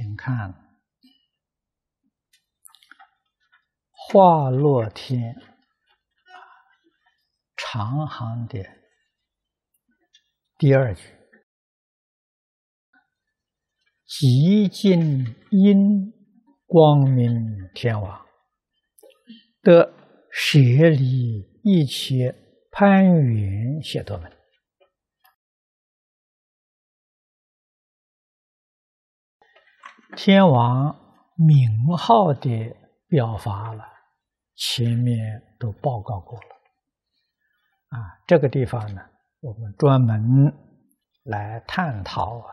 请看《画落天》长行的第二句：“极尽因光明天王得舍利，一切攀缘写作门。”天王名号的表法了，前面都报告过了。啊，这个地方呢，我们专门来探讨啊，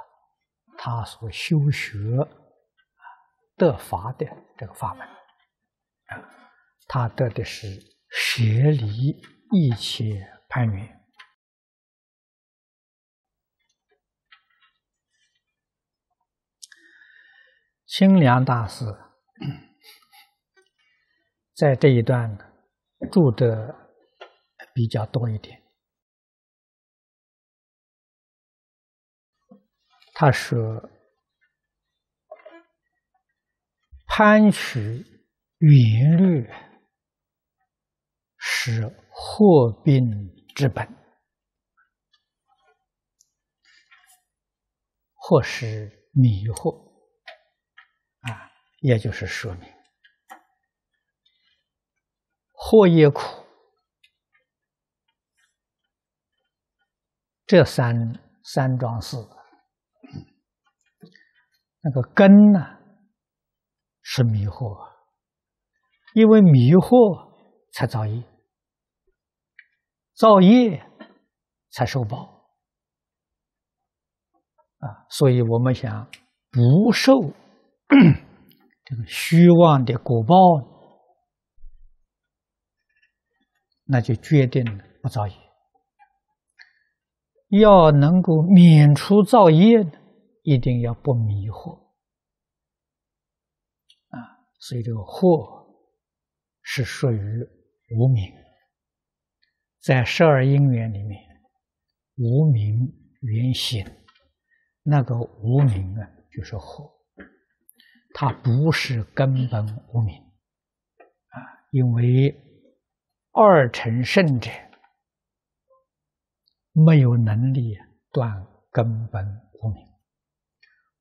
他所修学啊得法的这个法门，啊，他得的是舍离一切判缘。清凉大师在这一段住的比较多一点，他说：“攀取云律是祸病之本，或是迷惑。”也就是说明，祸也苦，这三三桩事，那个根呢是迷惑，因为迷惑才造业，造业才受报，啊，所以我们想不受。这个虚妄的果报，那就决定不造业。要能够免除造业呢，一定要不迷惑啊。所以这个惑是属于无明，在十二因缘里面，无明缘显，那个无明啊，就是惑。它不是根本无明啊，因为二乘圣者没有能力断根本无明，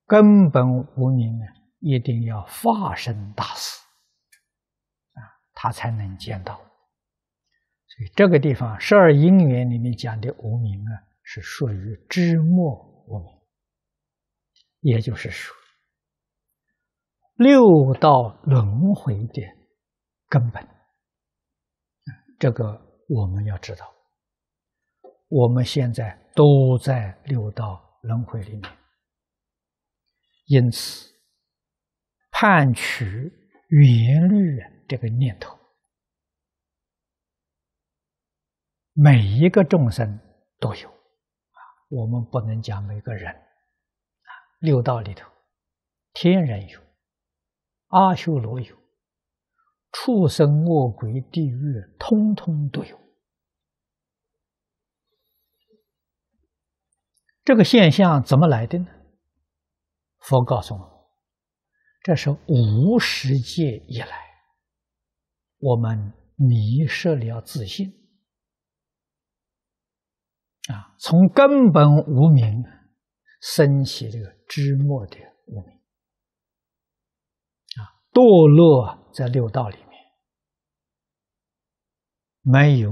根本无明呢，一定要化身大师啊，他才能见到。所以这个地方十二因缘里面讲的无名啊，是属于知末无名，也就是说。六道轮回的根本，这个我们要知道。我们现在都在六道轮回里面，因此判取圆律这个念头，每一个众生都有啊。我们不能讲每个人啊，六道里头天人有。阿修罗有，畜生、饿鬼、地狱，通通都有。这个现象怎么来的呢？佛告诉我，这是无世界以来，我们迷失了自信啊，从根本无明升起这个知末的无明。堕落在六道里面，没有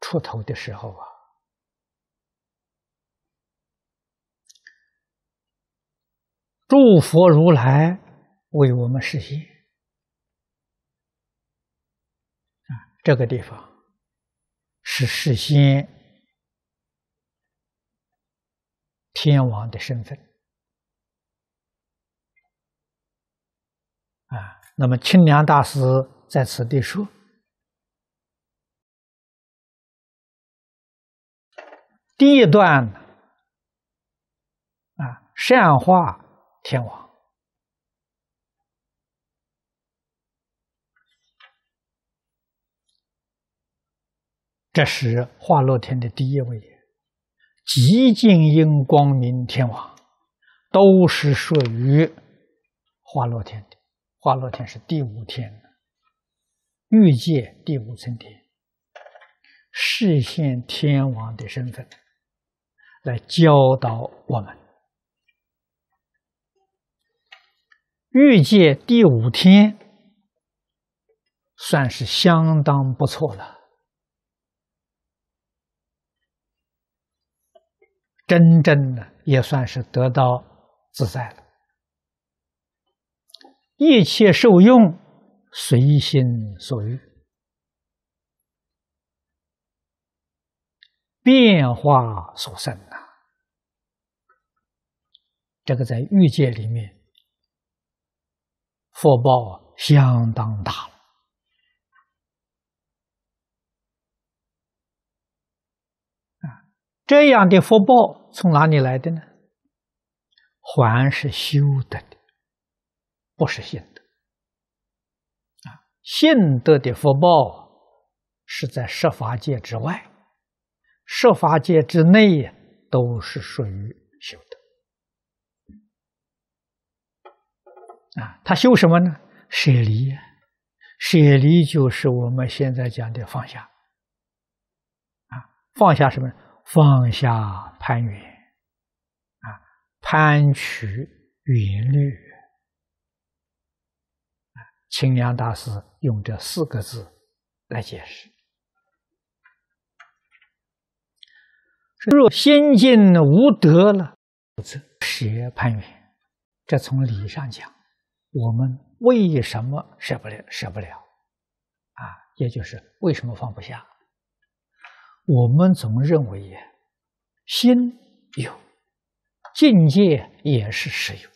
出头的时候啊！诸佛如来为我们示现啊，这个地方是事先天王的身份。啊，那么清凉大师在此地说，第一段啊，善化天王，这是化乐天的第一位，极静英光明天王，都是属于化乐天的。花落天是第五天，欲界第五层天，示现天王的身份，来教导我们。欲界第五天算是相当不错了，真正的也算是得到自在了。一切受用随心所欲，变化所生呐。这个在欲界里面，福报相当大了。这样的福报从哪里来的呢？还是修得的。不是信德啊，信德的福报是在十法界之外，十法界之内都是属于修德啊。他修什么呢？舍离，舍离就是我们现在讲的放下啊，放下什么？放下攀缘啊，攀取缘律。清凉大师用这四个字来解释：“若心境无德了，舍攀缘。这从理上讲，我们为什么舍不了、舍不了啊？也就是为什么放不下？我们总认为呀，心有，境界也是实有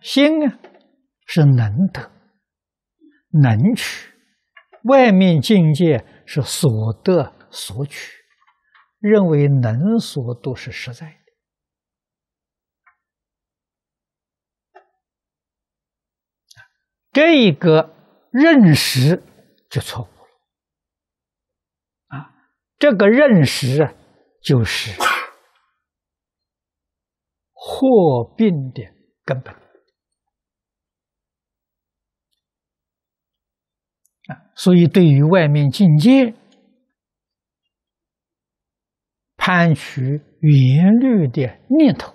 心啊。是能得、能取，外面境界是所得、所取，认为能所都是实在的，这个认识就错误了。啊，这个认识就是 货病的根本。啊，所以对于外面境界攀取圆律的念头，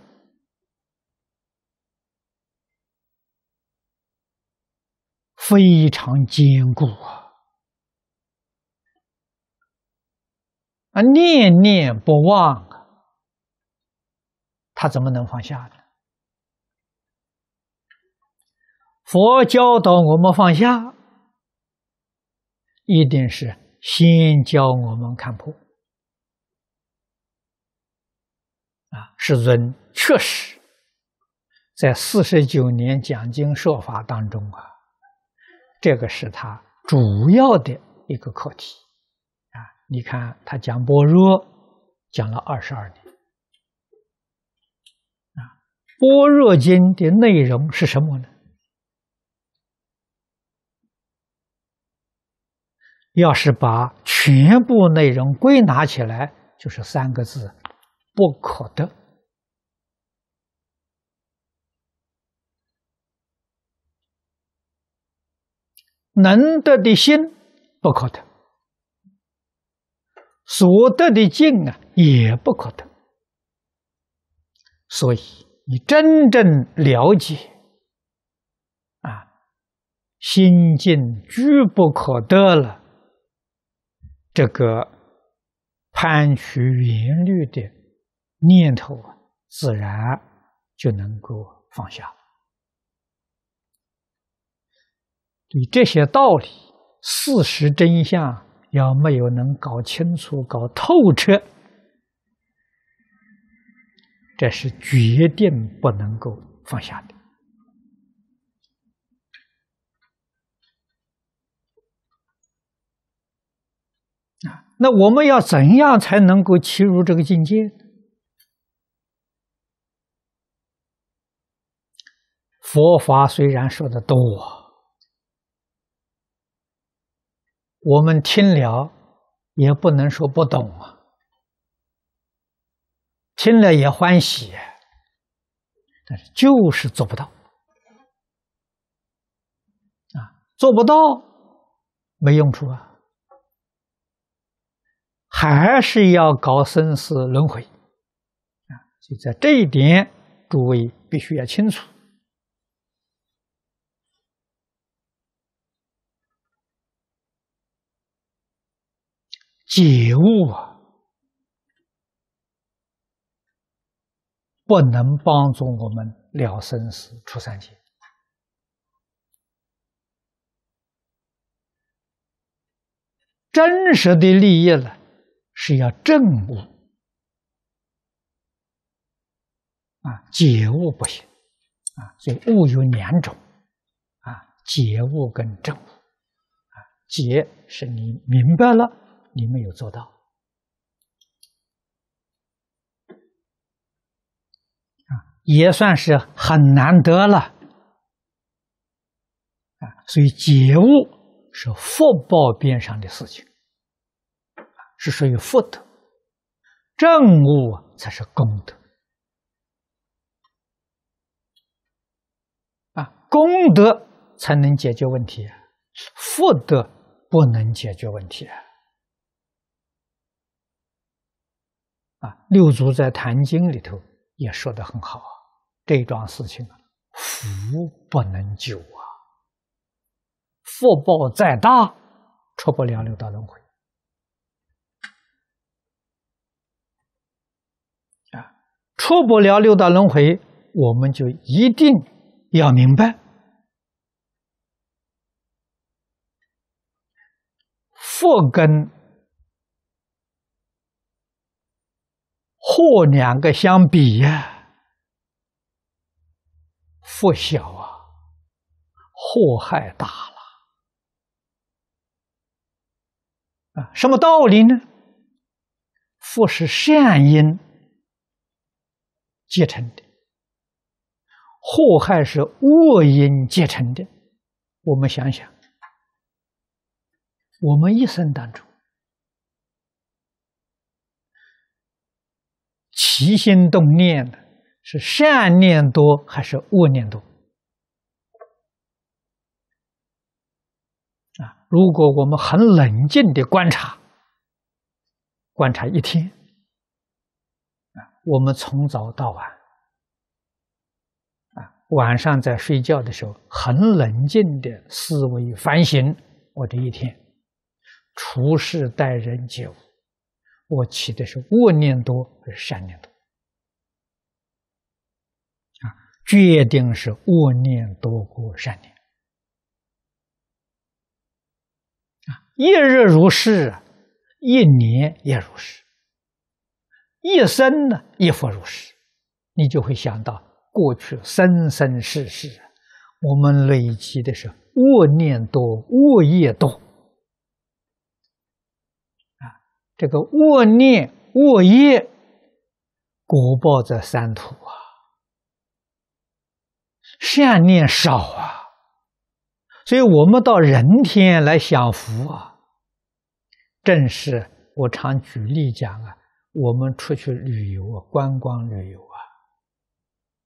非常坚固啊！啊，念念不忘，啊，他怎么能放下呢？佛教导我们放下。一定是先教我们看破，啊，世尊确实，在四十九年讲经说法当中啊，这个是他主要的一个课题，啊，你看他讲般若，讲了二十二年，啊，般若经的内容是什么呢？要是把全部内容归纳起来，就是三个字：不可得。能得的心不可得，所得的境啊也不可得。所以你真正了解，啊，心境俱不可得了。这个攀取圆律的念头啊，自然就能够放下。对这些道理、事实真相，要没有能搞清楚、搞透彻，这是绝对不能够放下的。那我们要怎样才能够切入这个境界佛法虽然说的多，我们听了也不能说不懂啊，听了也欢喜，但是就是做不到，啊，做不到，没用处啊。还是要搞生死轮回啊！就在这一点，诸位必须要清楚，解悟啊，不能帮助我们了生死、出三界。真实的利益呢？是要正悟啊，解悟不行啊，所以悟有两种啊，解悟跟正悟啊，解是你明白了，你没有做到啊，也算是很难得了啊，所以解悟是福报边上的事情。是属于福德，正悟才是功德啊！功德才能解决问题，福德不能解决问题啊！六祖在《坛经》里头也说的很好啊，这桩事情啊，福不能久啊，福报再大，出不了六道轮回。出不了六道轮回，我们就一定要明白，祸跟祸两个相比呀，佛小啊，祸害大了。啊，什么道理呢？祸是善因。结成的祸害是恶因结成的。我们想想，我们一生当中起心动念的是善念多还是恶念多？啊，如果我们很冷静的观察，观察一天。我们从早到晚，啊，晚上在睡觉的时候，很冷静的思维反省我的一天，处事待人接物，我起的是恶念多还是善念多？啊，决定是恶念多过善念。啊，一日如是，一年也如是。一生呢，一佛如是，你就会想到过去生生世世，我们累积的是恶念多、恶业多啊。这个恶念、恶业，果报在三途啊，善念少啊。所以我们到人天来享福啊，正是我常举例讲啊。我们出去旅游啊，观光旅游啊，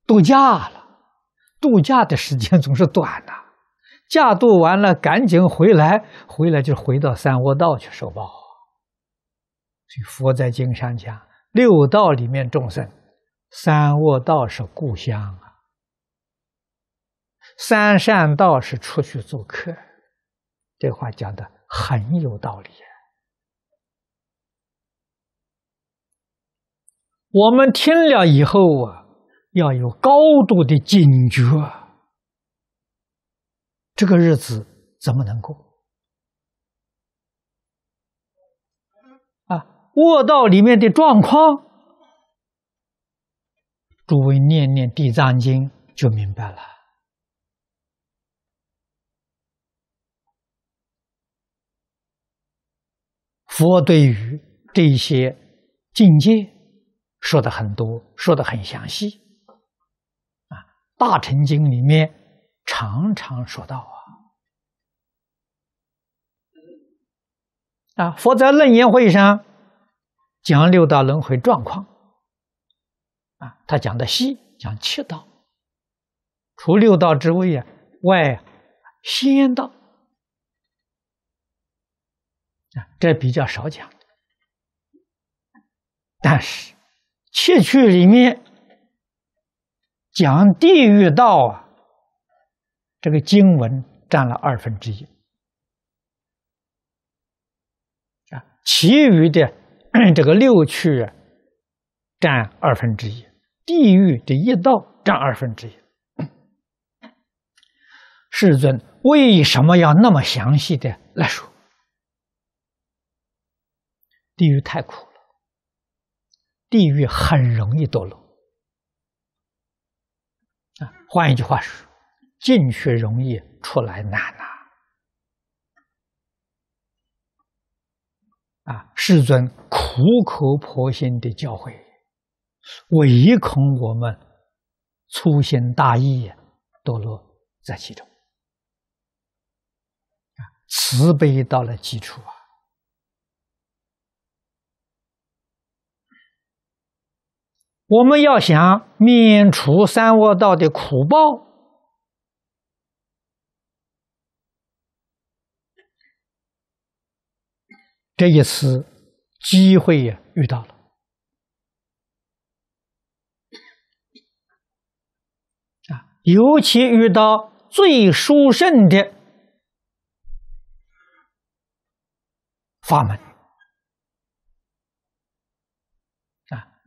度假了。度假的时间总是短呐，假度完了赶紧回来，回来就回到三窝道去受报。所以佛在经上讲，六道里面众生，三卧道是故乡啊，三善道是出去做客。这话讲的很有道理。我们听了以后啊，要有高度的警觉，这个日子怎么能够啊？卧道里面的状况，诸位念念《地藏经》就明白了。佛对于这些境界。说的很多，说的很详细，啊，《大乘经》里面常常说到啊，啊，佛在楞严会上讲六道轮回状况，啊，他讲的细，讲七道，除六道之外啊，外仙道啊，这比较少讲，但是。七趣里面讲地狱道啊，这个经文占了二分之一啊，其余的 这个六趣占二分之一，地狱这一道占二分之一。世尊为什么要那么详细的来说？地狱太苦。地狱很容易堕落啊！换一句话说，进去容易，出来难啊！啊，世尊苦口婆心的教诲，唯恐我们粗心大意堕落在其中啊！慈悲到了极处啊！我们要想免除三恶道的苦报，这一次机会也遇到了啊，尤其遇到最殊胜的法门。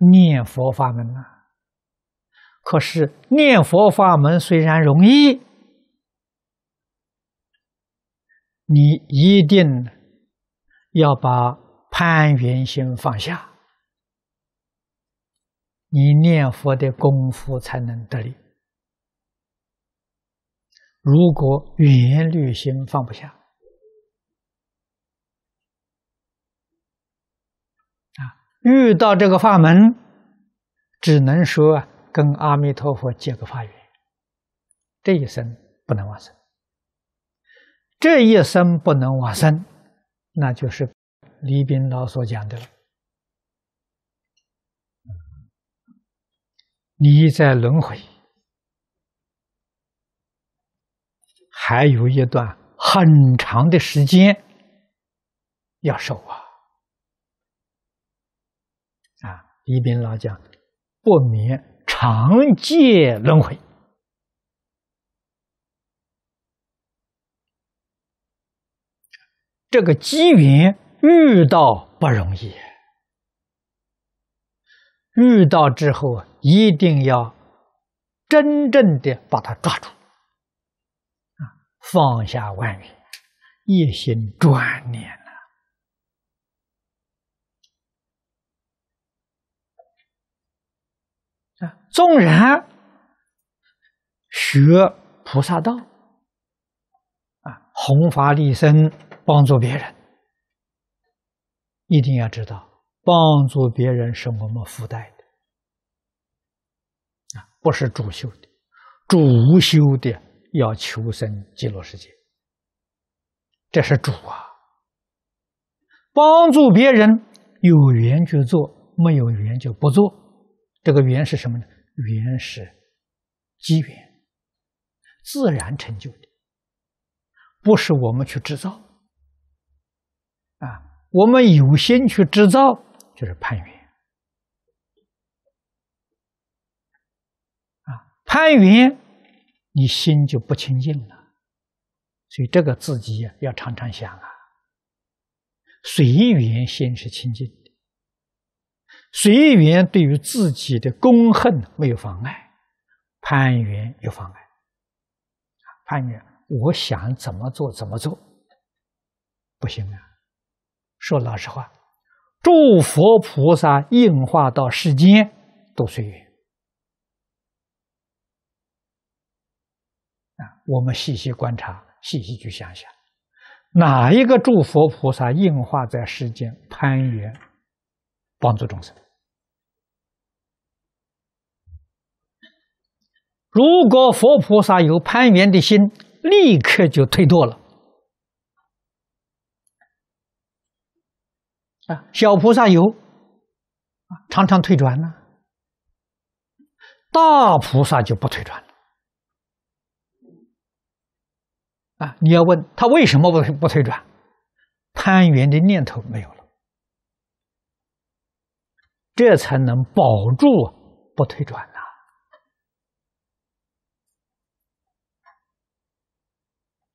念佛法门啊，可是念佛法门虽然容易，你一定要把攀缘心放下，你念佛的功夫才能得力。如果圆虑心放不下。遇到这个法门，只能说跟阿弥陀佛结个法缘，这一生不能往生，这一生不能往生，那就是李斌老所讲的了。你在轮回，还有一段很长的时间要守啊。宜宾老讲：“不免长借轮回，这个机缘遇到不容易，遇到之后一定要真正的把它抓住，啊，放下万缘，一心专念。”啊，纵然学菩萨道，啊，弘法利生，帮助别人，一定要知道，帮助别人是我们福带的，啊，不是主修的，主修的，要求生极乐世界，这是主啊，帮助别人有缘就做，没有缘就不做。这个缘是什么呢？缘是机缘，自然成就的，不是我们去制造。啊，我们有心去制造就是攀缘，啊，攀缘你心就不清净了，所以这个自己要常常想啊，随缘心是清净的。随缘对于自己的公恨没有妨碍，攀缘有妨碍啊！攀缘，我想怎么做怎么做，不行啊！说老实话，诸佛菩萨应化到世间都随缘啊！我们细细观察，细细去想想，哪一个诸佛菩萨应化在世间攀缘？帮助众生。如果佛菩萨有攀缘的心，立刻就退堕了。啊，小菩萨有，常常退转呢。大菩萨就不退转了。啊，你要问他为什么不不退转？攀缘的念头没有了。这才能保住不推转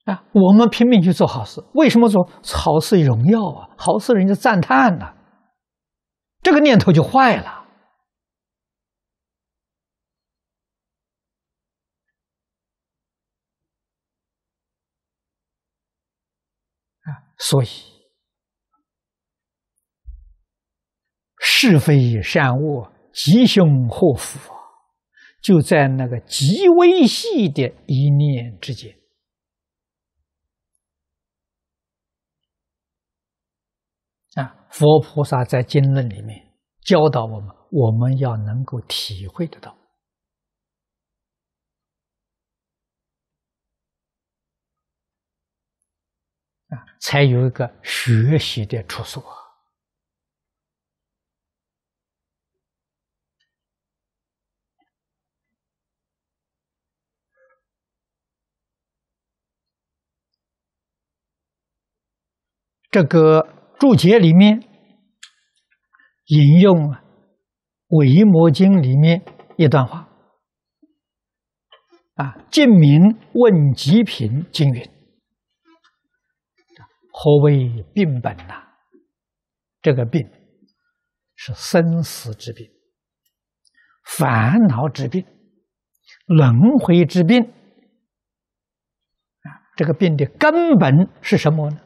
呐！啊，我们拼命去做好事，为什么说好事荣耀啊？好事人家赞叹呢？这个念头就坏了啊！所以。是非善恶、吉凶祸福，就在那个极微细的一念之间。啊，佛菩萨在经论里面教导我们，我们要能够体会得到，才有一个学习的处所。这个注解里面引用《维摩经》里面一段话：“啊，净明问疾贫经云：何为病本呐？这个病是生死之病、烦恼之病、轮回之病啊！这个病的根本是什么呢？”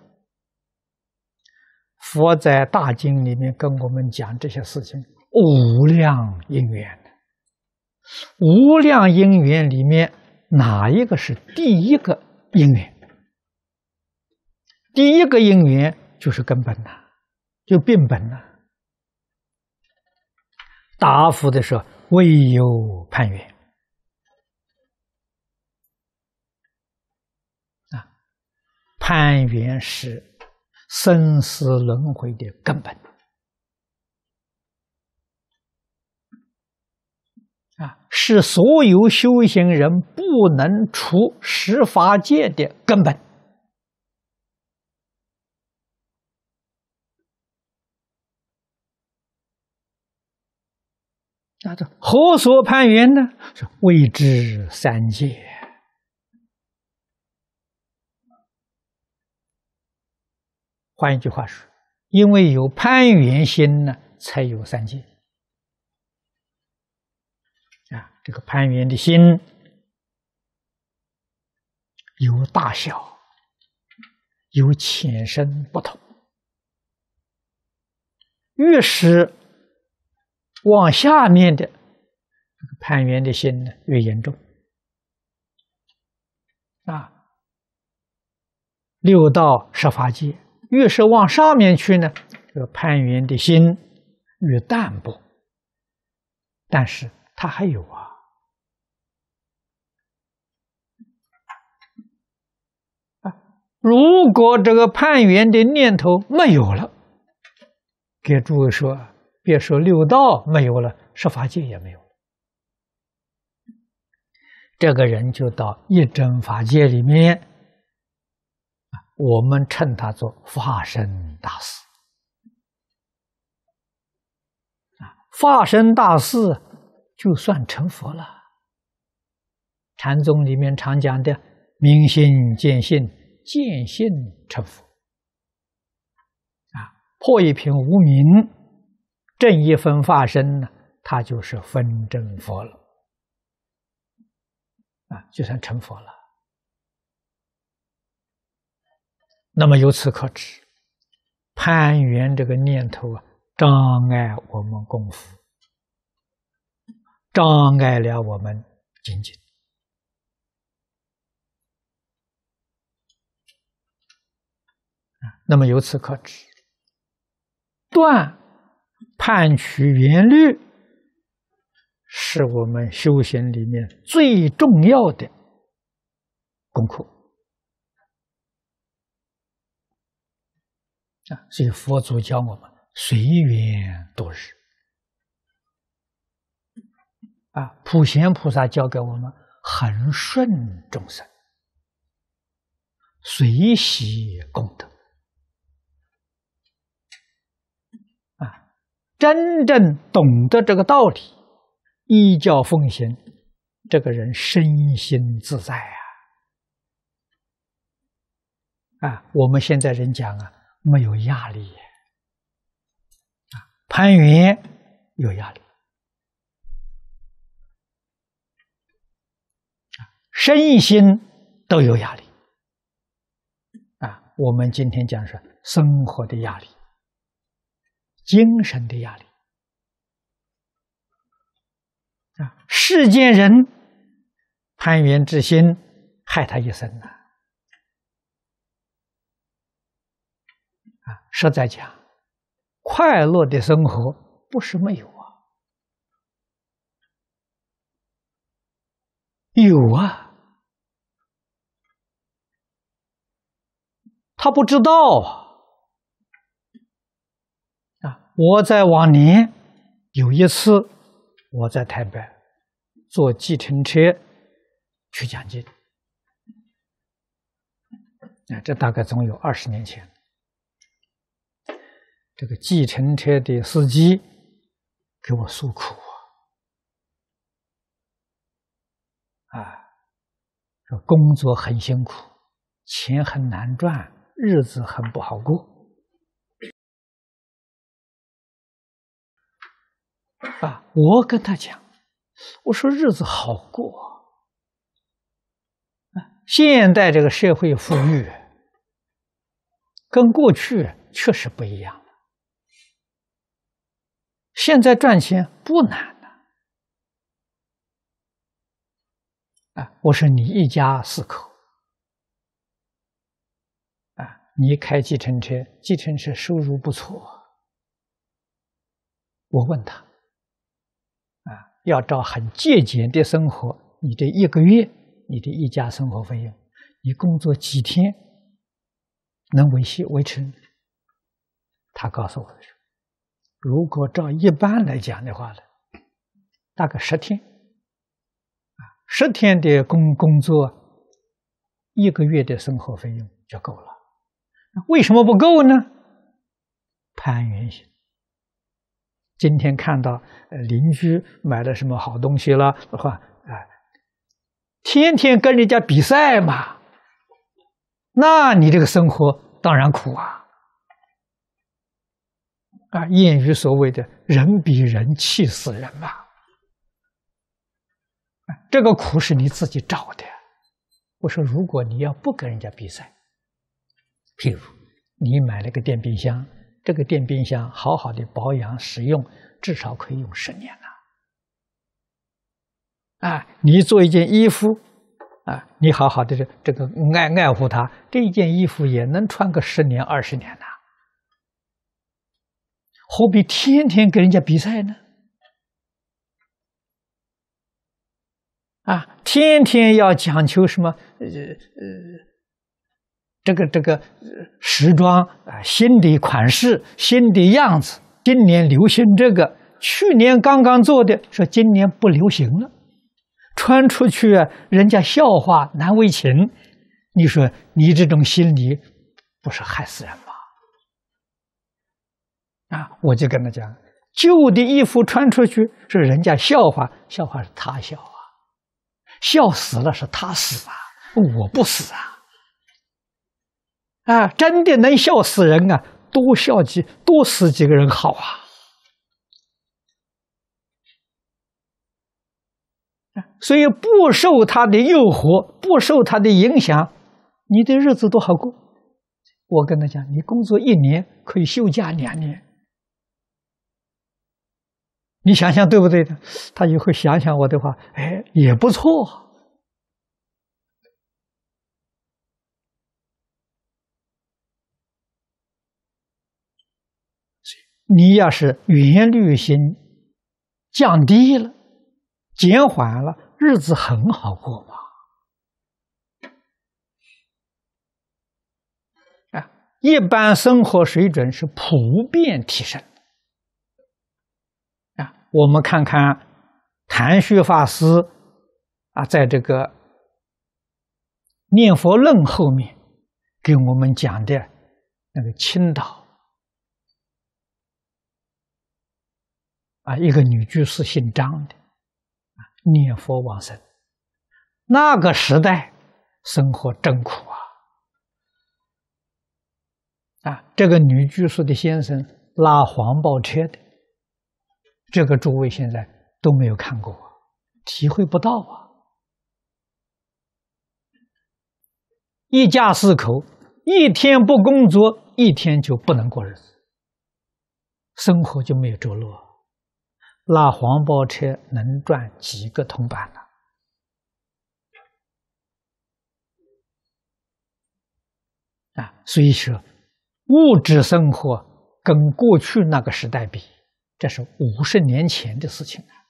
佛在大经里面跟我们讲这些事情，无量因缘，无量因缘里面哪一个是第一个因缘？第一个因缘就是根本呐，就病本呐。答复的是唯有攀缘啊，攀缘时。生死轮回的根本啊，是所有修行人不能出十法界的根本。那这何所攀缘呢？是未知三界。换一句话说，因为有攀缘心呢，才有三界。啊，这个攀缘的心有大小、有浅深不同，越是往下面的攀缘的心呢，越严重。啊，六道十法界。越是往上面去呢，这个攀缘的心越淡薄。但是它还有啊。如果这个攀缘的念头没有了，给诸位说，别说六道没有了，十法界也没有，这个人就到一真法界里面。我们称他做化身大士，啊，化身大士就算成佛了。禅宗里面常讲的明心见性，见性成佛，啊，破一品无名，正一分化身呢，他就是分真佛了，啊，就算成佛了。那么由此可知，攀缘这个念头啊，障碍我们功夫，障碍了我们精进。那么由此可知，断、判取缘律，是我们修行里面最重要的功课。啊，所以佛祖教我们随缘度日，啊，普贤菩萨教给我们恒顺众生，随喜功德，啊，真正懂得这个道理，依教奉行，这个人身心自在啊，啊，我们现在人讲啊。没有压力，啊，攀缘有压力，身心都有压力，啊，我们今天讲是生活的压力，精神的压力，啊，世间人攀缘之心，害他一生啊。实在讲，快乐的生活不是没有啊，有啊，他不知道啊。我在往年有一次，我在台北坐计程车去讲经，啊，这大概总有二十年前。这个计程车的司机给我诉苦啊，说工作很辛苦，钱很难赚，日子很不好过。啊，我跟他讲，我说日子好过现代这个社会富裕，跟过去确实不一样。现在赚钱不难呐、啊！我说你一家四口，啊，你开计程车，计程车收入不错。我问他，啊，要找很节俭的生活，你这一个月，你的一家生活费用，你工作几天能维系维持？他告诉我说。如果照一般来讲的话呢，大概十天，啊，十天的工工作，一个月的生活费用就够了。为什么不够呢？攀缘心，今天看到邻居买了什么好东西了，的话，啊，天天跟人家比赛嘛，那你这个生活当然苦啊。啊，谚语所谓的“人比人气，死人”嘛，这个苦是你自己找的。我说，如果你要不跟人家比赛，譬如你买了个电冰箱，这个电冰箱好好的保养使用，至少可以用十年呐。啊，你做一件衣服，啊，你好好的这这个爱爱护它，这件衣服也能穿个十年二十年呐。何必天天跟人家比赛呢？啊，天天要讲求什么？呃呃，这个这个时装啊，新的款式、新的样子，今年流行这个，去年刚刚做的，说今年不流行了，穿出去人家笑话难为情。你说你这种心理不是害死人吗？啊！我就跟他讲，旧的衣服穿出去是人家笑话，笑话是他笑啊，笑死了是他死啊，我不死啊！啊，真的能笑死人啊！多笑几多死几个人好啊！所以不受他的诱惑，不受他的影响，你的日子都好过。我跟他讲，你工作一年可以休假两年。你想想对不对？他以后想想我的话，哎，也不错。你要是原滤率降低了、减缓了，日子很好过吧？一般生活水准是普遍提升。我们看看，谭旭法师啊，在这个《念佛论》后面给我们讲的那个青岛啊，一个女居士姓张的念佛往生，那个时代生活真苦啊！啊，这个女居士的先生拉黄包车的。这个诸位现在都没有看过，体会不到啊！一家四口，一天不工作，一天就不能过日子，生活就没有着落。拉黄包车能赚几个铜板呢？啊，所以说，物质生活跟过去那个时代比。这是五十年前的事情了，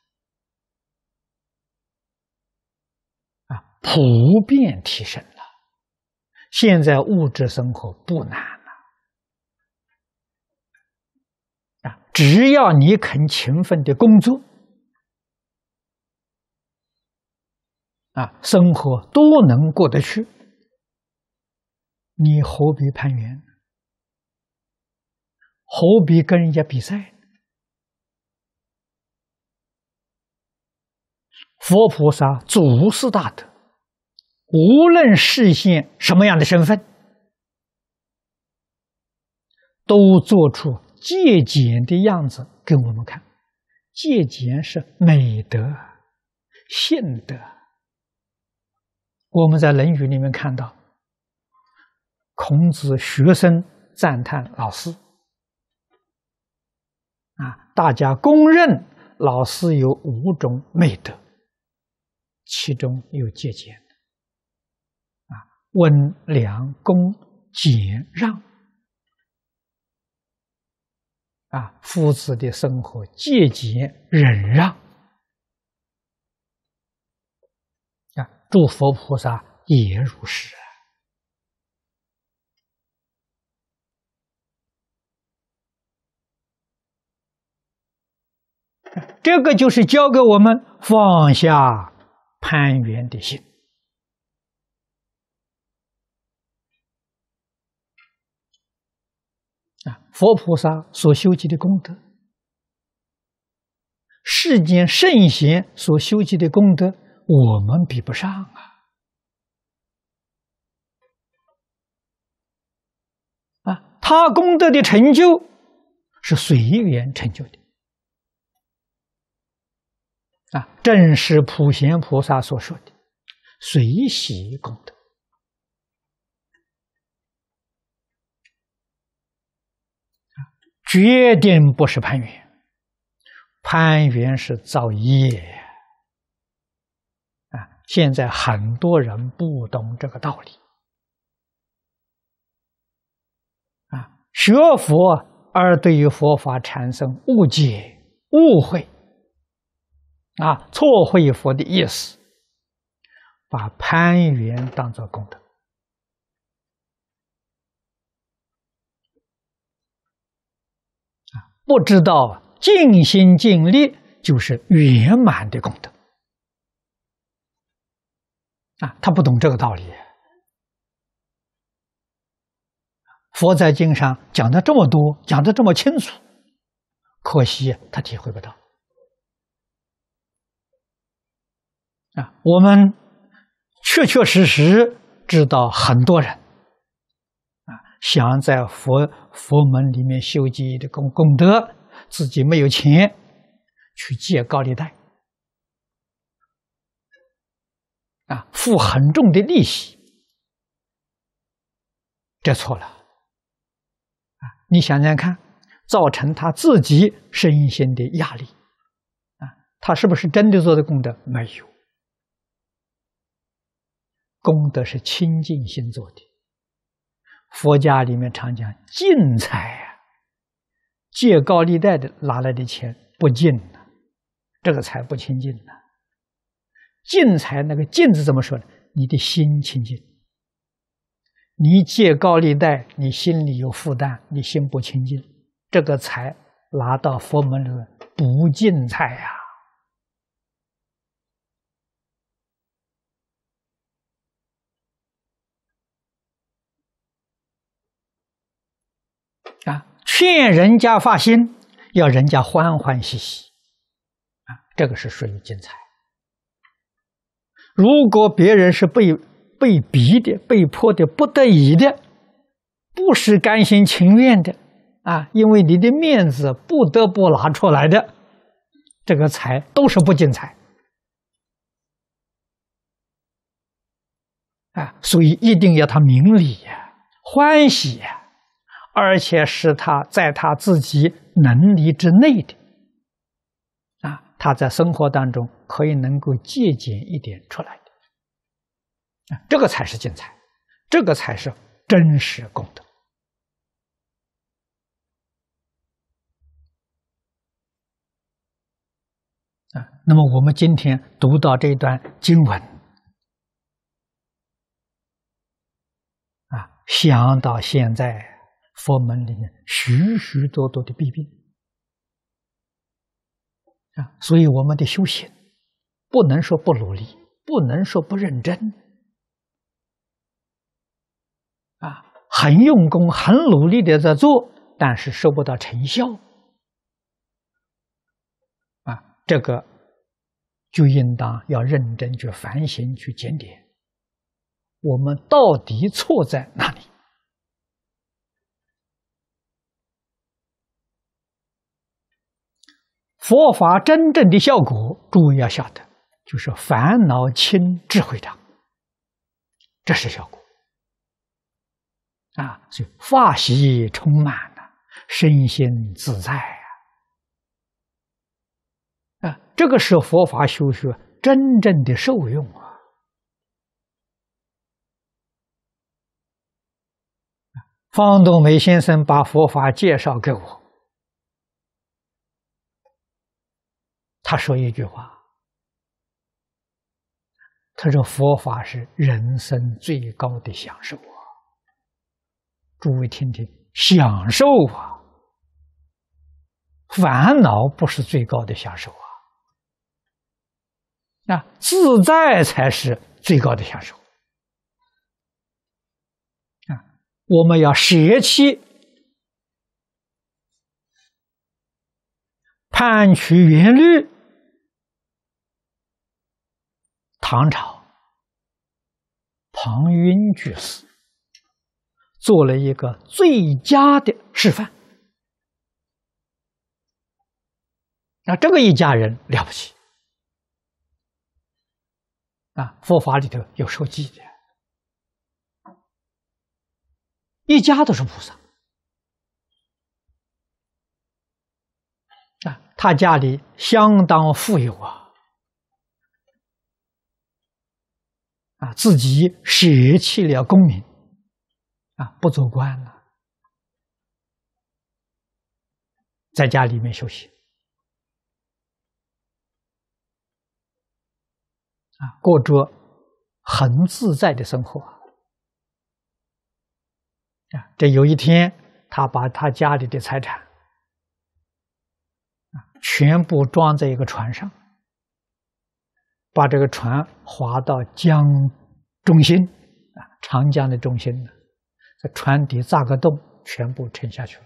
啊，普遍提升了，现在物质生活不难了，啊，只要你肯勤奋的工作，啊，生活都能过得去，你何必攀援？何必跟人家比赛？佛菩萨祖师大德，无论视现什么样的身份，都做出借俭的样子给我们看。借俭是美德、信德。我们在《论语》里面看到，孔子学生赞叹老师，啊，大家公认老师有五种美德。其中有借鉴。啊，温良恭俭让，啊，夫子的生活节俭忍让，啊，诸佛菩萨也如是，这个就是教给我们放下。攀缘的心啊，佛菩萨所修集的功德，世间圣贤所修集的功德，我们比不上啊！啊，他功德的成就，是随缘成就的。啊，正是普贤菩萨所说的随喜功德。决定不是攀缘，攀缘是造业。啊，现在很多人不懂这个道理。啊，学佛而对于佛法产生误解、误会。啊，错会佛的意思，把攀缘当做功德，不知道尽心尽力就是圆满的功德，啊，他不懂这个道理。佛在经上讲的这么多，讲的这么清楚，可惜他体会不到。啊，我们确确实实知道很多人，啊，想在佛佛门里面修积的功功德，自己没有钱，去借高利贷，啊，付很重的利息，这错了，你想想看，造成他自己身心的压力，啊，他是不是真的做的功德？没有。功德是清净心做的。佛家里面常讲净财啊，借高利贷的拿来的钱不净呐，这个财不清净呐。净财那个净字怎么说呢？你的心清净。你借高利贷，你心里有负担，你心不清净，这个财拿到佛门里不净财呀。啊，劝人家发心，要人家欢欢喜喜，啊，这个是属于精彩。如果别人是被被逼的、被迫的、不得已的，不是甘心情愿的，啊，因为你的面子不得不拿出来的，这个财都是不精彩。啊，所以一定要他明理呀，欢喜呀。而且是他在他自己能力之内的，啊，他在生活当中可以能够借鉴一点出来的，啊，这个才是精彩，这个才是真实功德。啊，那么我们今天读到这段经文，啊，想到现在。佛门里面许许多多的弊病啊，所以我们的修行不能说不努力，不能说不认真啊，很用功、很努力的在做，但是收不到成效啊，这个就应当要认真去反省、去检点，我们到底错在哪？佛法真正的效果，诸位要晓得，就是烦恼清，智慧长，这是效果啊！以法喜充满了，身心自在啊！啊，这个是佛法修学真正的受用啊！方东梅先生把佛法介绍给我。他说一句话：“他说佛法是人生最高的享受啊！诸位听听，享受啊，烦恼不是最高的享受啊，那自在才是最高的享受啊！我们要舍弃，判取原律。”唐朝，庞云居士做了一个最佳的示范。那这个一家人了不起啊！佛法里头有说记的，一家都是菩萨啊！他家里相当富有啊。啊，自己舍弃了功名，啊，不做官了，在家里面休息，啊，过着很自在的生活。啊，这有一天，他把他家里的财产全部装在一个船上。把这个船划到江中心，啊，长江的中心，在船底炸个洞，全部沉下去了，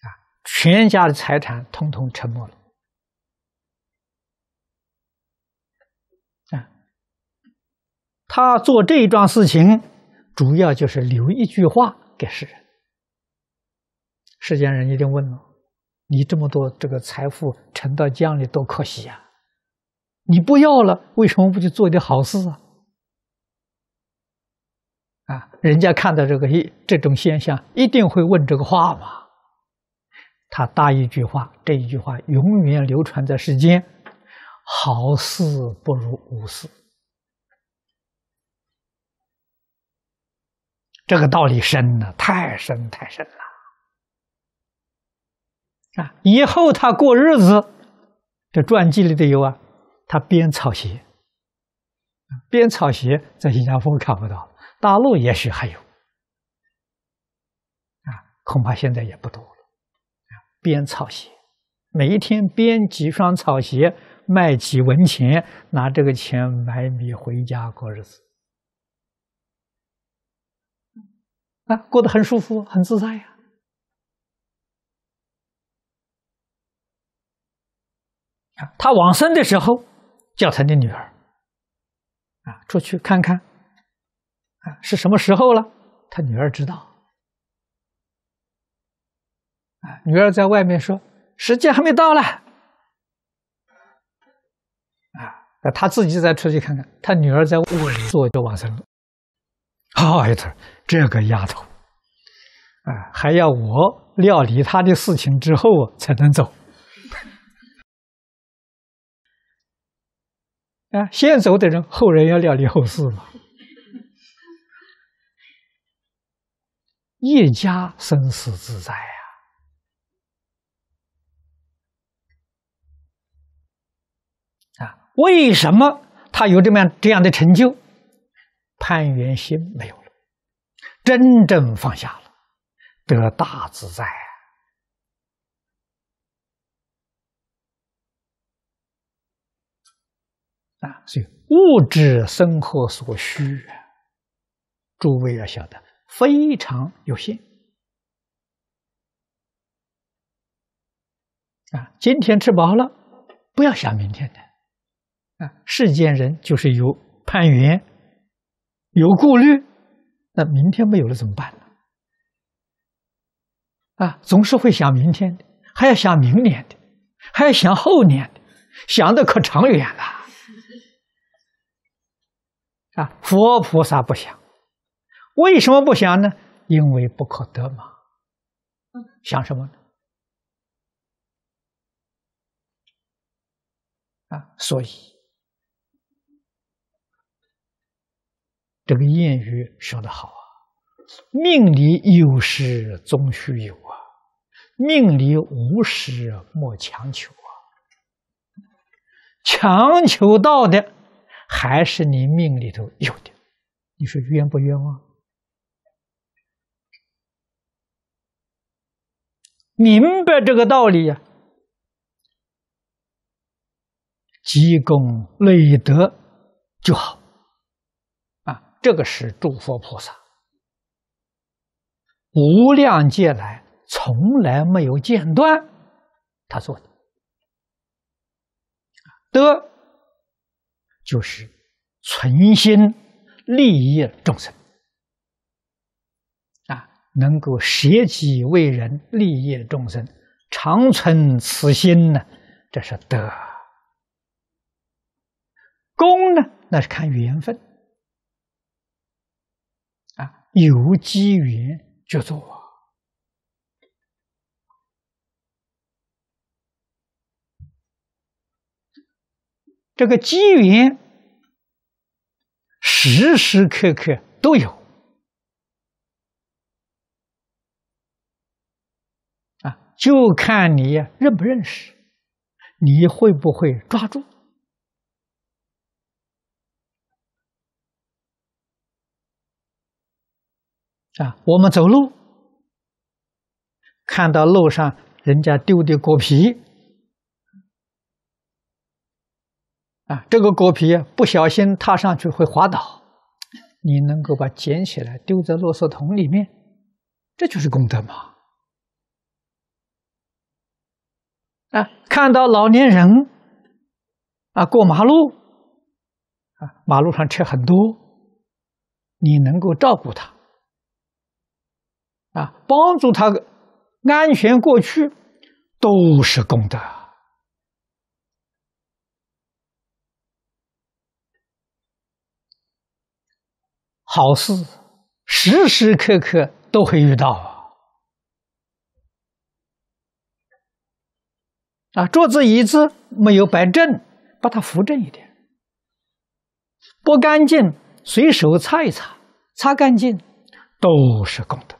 啊，全家的财产通通沉没了，啊，他做这一桩事情，主要就是留一句话给世人，世间人一定问了。你这么多这个财富沉到江里，多可惜呀！你不要了，为什么不去做点好事啊？啊，人家看到这个一这种现象，一定会问这个话嘛。他答一句话，这一句话永远流传在世间：好事不如无事。这个道理深呢，太深太深了。啊，以后他过日子，这传记里头有啊，他编草鞋，编草鞋在新加坡看不到，大陆也许还有，啊，恐怕现在也不多了。编草鞋，每一天编几双草鞋，卖几文钱，拿这个钱买米回家过日子，啊，过得很舒服，很自在呀。啊，他往生的时候叫他的女儿，啊，出去看看，啊，是什么时候了？他女儿知道，啊，女儿在外面说时间还没到呢，啊，他自己再出去看看。他女儿在屋里做就往生。好丫头，这个丫头，啊，还要我料理他的事情之后才能走。啊，先走的人，后人要料理后事嘛。一 家生死自在呀！啊，为什么他有这么这样的成就？潘元心没有了，真正放下了，得大自在。所以物质生活所需，诸位要晓得非常有限。啊，今天吃饱了，不要想明天的。啊，世间人就是有攀缘，有顾虑，那明天没有了怎么办呢？啊，总是会想明天的，还要想明年的，还要想后年的，想的可长远了。啊，佛菩萨不想，为什么不想呢？因为不可得嘛。想什么呢？啊，所以这个谚语说的好啊：“命里有时终须有啊，命里无时莫强求啊。”强求到的。还是你命里头有的，你说冤不冤枉？明白这个道理呀，积功累德就好啊。这个是诸佛菩萨无量劫来从来没有间断他做的得。就是存心利益众生啊，能够舍己为人、利益众生，长存此心呢，这是德。功呢，那是看缘分啊，有机缘就做。这个机缘时时刻刻都有啊，就看你认不认识，你会不会抓住啊？我们走路看到路上人家丢的果皮。啊，这个果皮不小心踏上去会滑倒，你能够把捡起来丢在垃圾桶里面，这就是功德嘛？啊，看到老年人啊过马路，啊马路上车很多，你能够照顾他，啊帮助他安全过去，都是功德。好事，时时刻刻都会遇到。啊，桌子椅子没有摆正，把它扶正一点。不干净，随手擦一擦，擦干净，都是功德。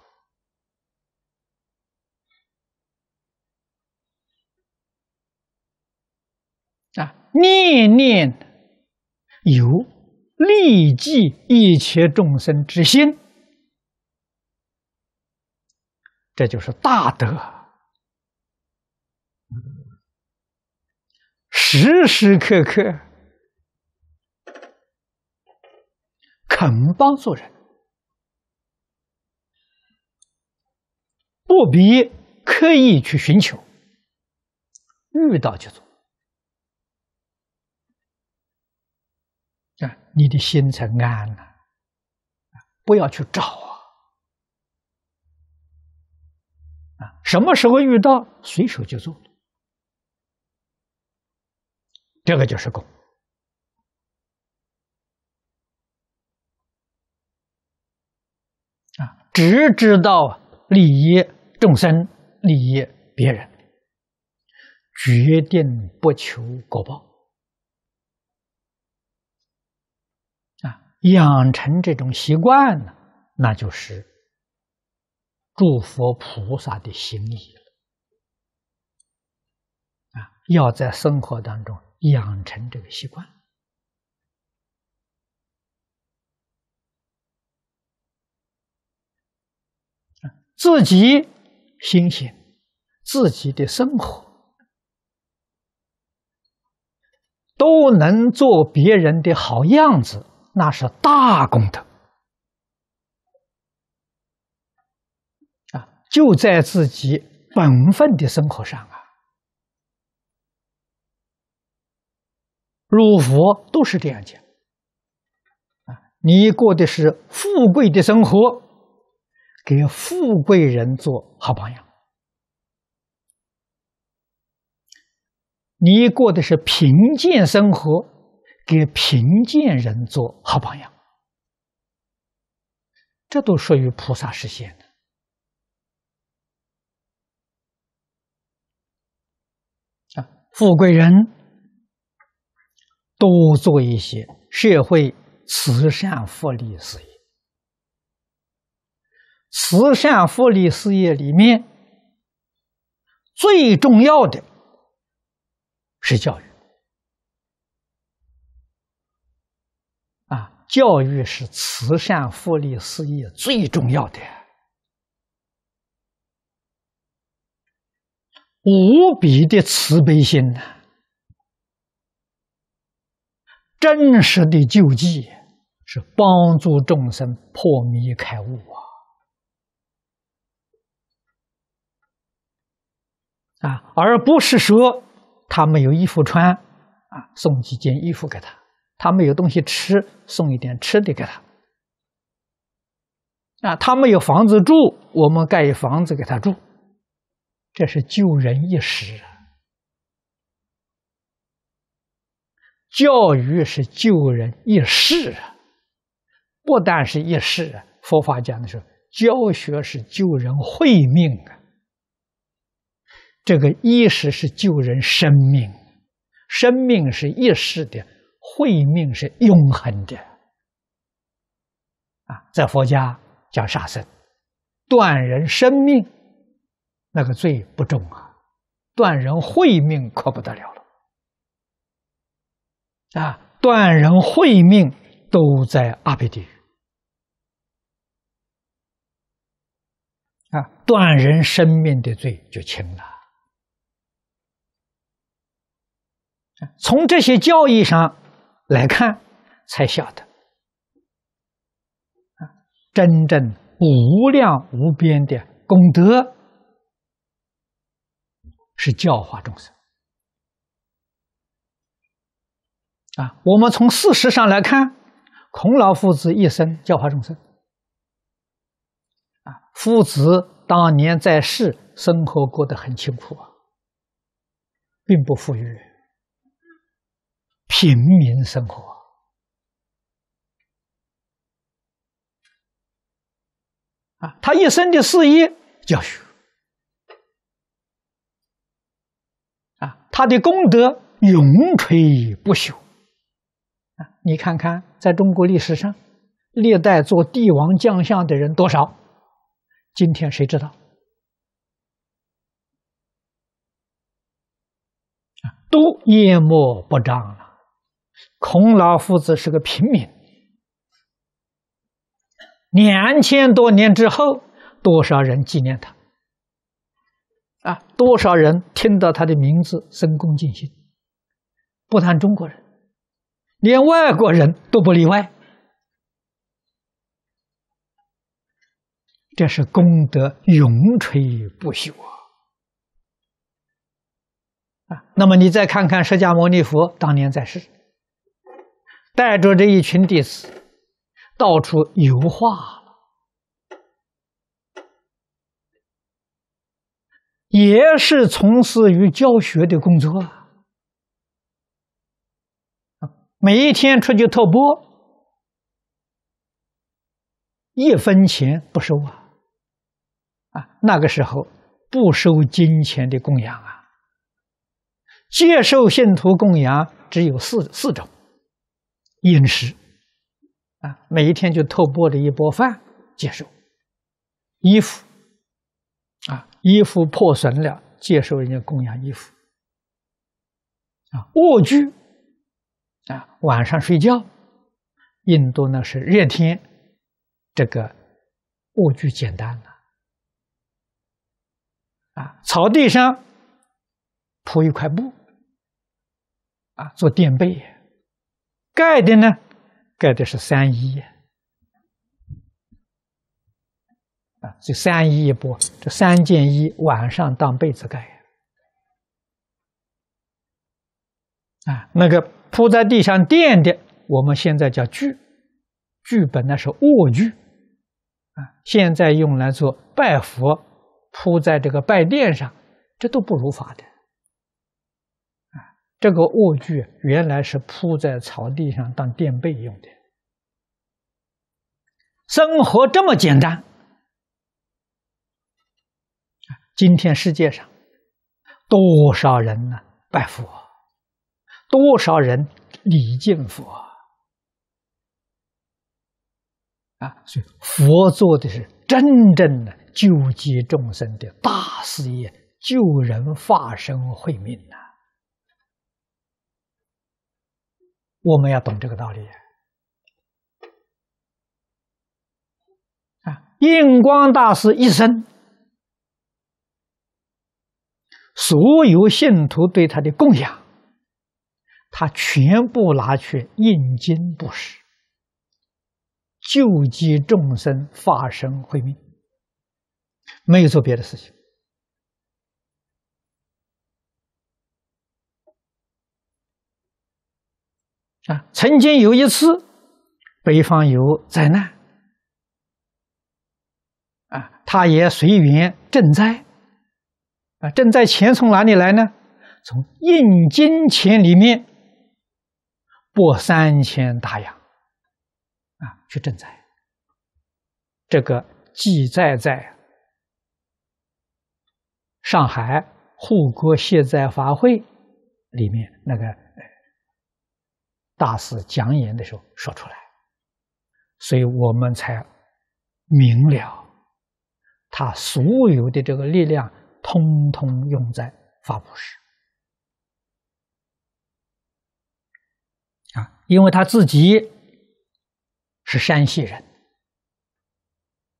啊，念念有。利济一切众生之心，这就是大德。时时刻刻肯帮助人，不必刻意去寻求，遇到就做。啊，你的心才安呐！不要去找啊！啊，什么时候遇到，随手就做，这个就是功。啊，只知道利益众生，利益别人，决定不求果报。养成这种习惯呢，那就是诸佛菩萨的心意啊，要在生活当中养成这个习惯，自己心情、自己的生活都能做别人的好样子。那是大功德啊！就在自己本分的生活上啊。入佛都是这样讲啊。你过的是富贵的生活，给富贵人做好榜样；你过的是贫贱生活。给贫贱人做好榜样，这都属于菩萨实现的。啊，富贵人多做一些社会慈善福利事业，慈善福利事业里面最重要的是教育。教育是慈善、福利、事业最重要的，无比的慈悲心呐！真实的救济是帮助众生破迷开悟啊！啊，而不是说他没有衣服穿，啊，送几件衣服给他。他没有东西吃，送一点吃的给他。啊，他没有房子住，我们盖房子给他住。这是救人一时啊。教育是救人一世啊，不单是一世啊。佛法讲的是，教学是救人慧命啊。这个意识是救人生命，生命是一世的。慧命是永恒的，啊，在佛家叫杀生，断人生命，那个罪不重啊，断人慧命可不得了了，啊，断人慧命都在阿鼻地狱，啊，断人生命的罪就轻了，从这些教义上。来看，才晓得啊，真正无量无边的功德是教化众生啊。我们从事实上来看，孔老夫子一生教化众生啊，夫子当年在世，生活过得很清苦啊，并不富裕。平民生活啊，他一生的事业教学啊，他的功德永垂不朽啊！你看看，在中国历史上，历代做帝王将相的人多少？今天谁知道？啊，都淹没不彰了。孔老夫子是个平民，两千多年之后，多少人纪念他？啊，多少人听到他的名字生恭敬心？不谈中国人，连外国人都不例外。这是功德永垂不朽啊！啊，那么你再看看释迦牟尼佛当年在世。带着这一群弟子到处游化了，也是从事于教学的工作啊！每一天出去拓波，一分钱不收啊！啊，那个时候不收金钱的供养啊，接受信徒供养只有四四种。饮食，啊，每一天就透播的一波饭接受；衣服，啊，衣服破损了接受人家供养衣服；啊，卧具，啊，晚上睡觉，印度呢是热天，这个卧具简单了，啊，草地上铺一块布，啊，做垫背。盖的呢？盖的是三一啊，这三一不，这三件衣晚上当被子盖。啊，那个铺在地上垫的，我们现在叫具，具本来是卧具啊，现在用来做拜佛，铺在这个拜殿上，这都不如法的。这个卧具原来是铺在草地上当垫背用的。生活这么简单。今天世界上多少人呢拜佛？多少人礼敬佛？啊，所以佛做的是真正的救济众生的大事业，救人化生慧命啊。我们要懂这个道理啊！印光大师一生，所有信徒对他的供养，他全部拿去印经布施，救济众生，发生慧命，没有做别的事情。啊，曾经有一次，北方有灾难，啊，他也随缘赈灾，啊，赈灾钱从哪里来呢？从印金钱里面拨三千大洋，啊，去赈灾。这个记载在上海护国卸灾法会里面那个。大师讲演的时候说出来，所以我们才明了他所有的这个力量，通通用在发布时。啊，因为他自己是山西人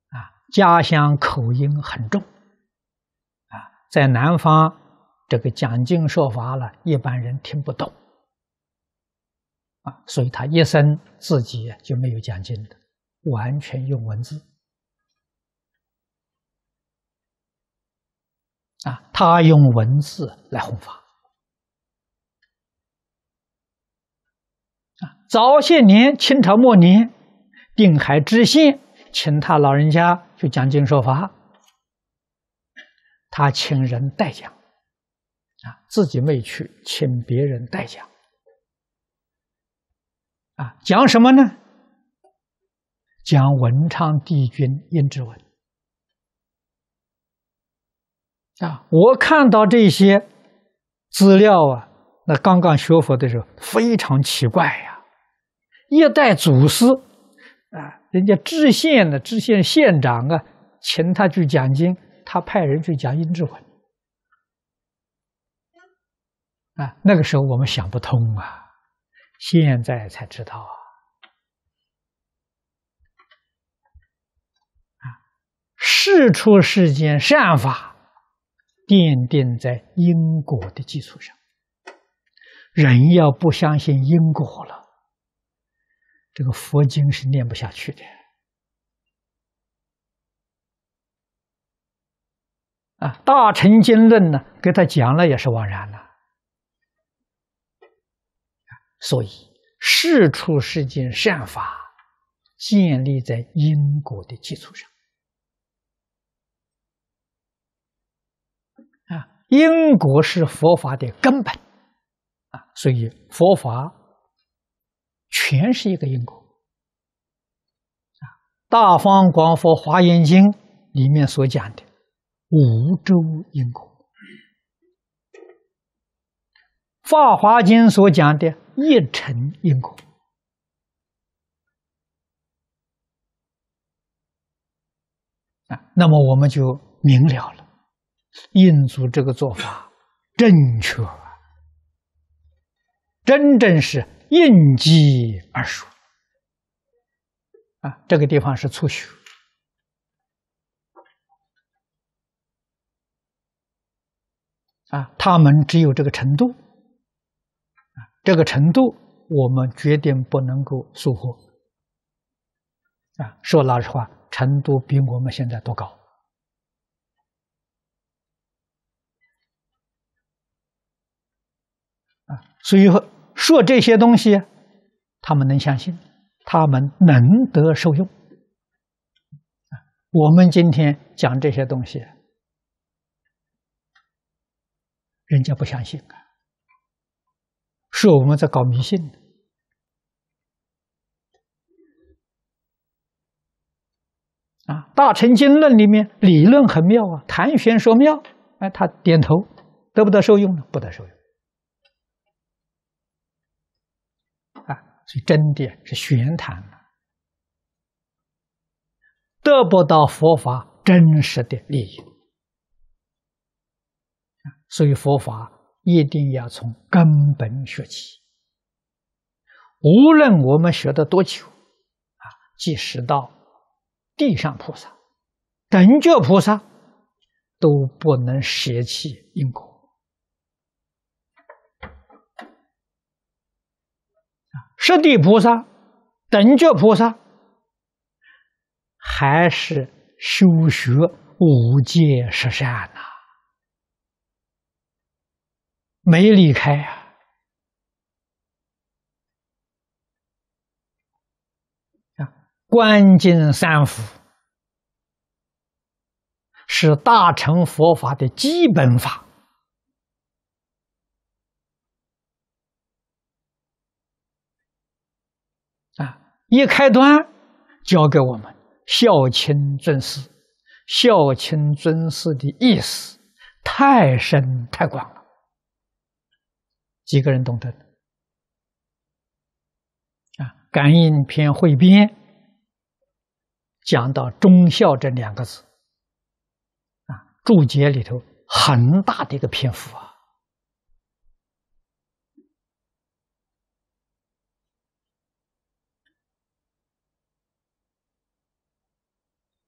啊，家乡口音很重啊，在南方这个讲经说法了，一般人听不懂。啊，所以他一生自己就没有讲经的，完全用文字。啊，他用文字来弘法。啊，早些年，清朝末年，定海知县请他老人家去讲经说法，他请人代讲，啊，自己没去，请别人代讲。啊，讲什么呢？讲文昌帝君阴之文啊！我看到这些资料啊，那刚刚学佛的时候非常奇怪呀。一代祖师啊，人家知县的知县县长啊，请他去讲经，他派人去讲阴之文啊。那个时候我们想不通啊。现在才知道啊！啊，世出世间善法奠定在因果的基础上，人要不相信因果了，这个佛经是念不下去的啊！大乘经论呢，给他讲了也是枉然了。所以，世出世间善法建立在因果的基础上啊，因果是佛法的根本啊，所以佛法全是一个因果啊，《大方广佛华严经》里面所讲的五洲因果，《法华经》所讲的。一成因果啊，那么我们就明了了，印祖这个做法正确啊，真正是应机而说啊，这个地方是粗学。啊，他们只有这个程度。这个程度，我们决定不能够束缚。啊，说老实话，程度比我们现在都高。啊，所以说说这些东西，他们能相信，他们能得受用。啊，我们今天讲这些东西，人家不相信啊。是我们在搞迷信的啊，《大乘经论》里面理论很妙啊，谈玄说妙，哎，他点头，得不得受用呢？不得受用，啊，所以真的是玄谈了，得不到佛法真实的利益，所以佛法。一定要从根本学起。无论我们学的多久，啊，即使到地上菩萨、等觉菩萨，都不能舍弃因果。啊，十地菩萨、等觉菩萨，还是修学无戒十善呐。没离开呀！啊，观经三福是大乘佛法的基本法啊，一开端教给我们孝亲尊师，孝亲尊师的意思太深太广了。几个人懂得啊？感应篇汇编讲到忠孝这两个字啊，注解里头很大的一个篇幅啊，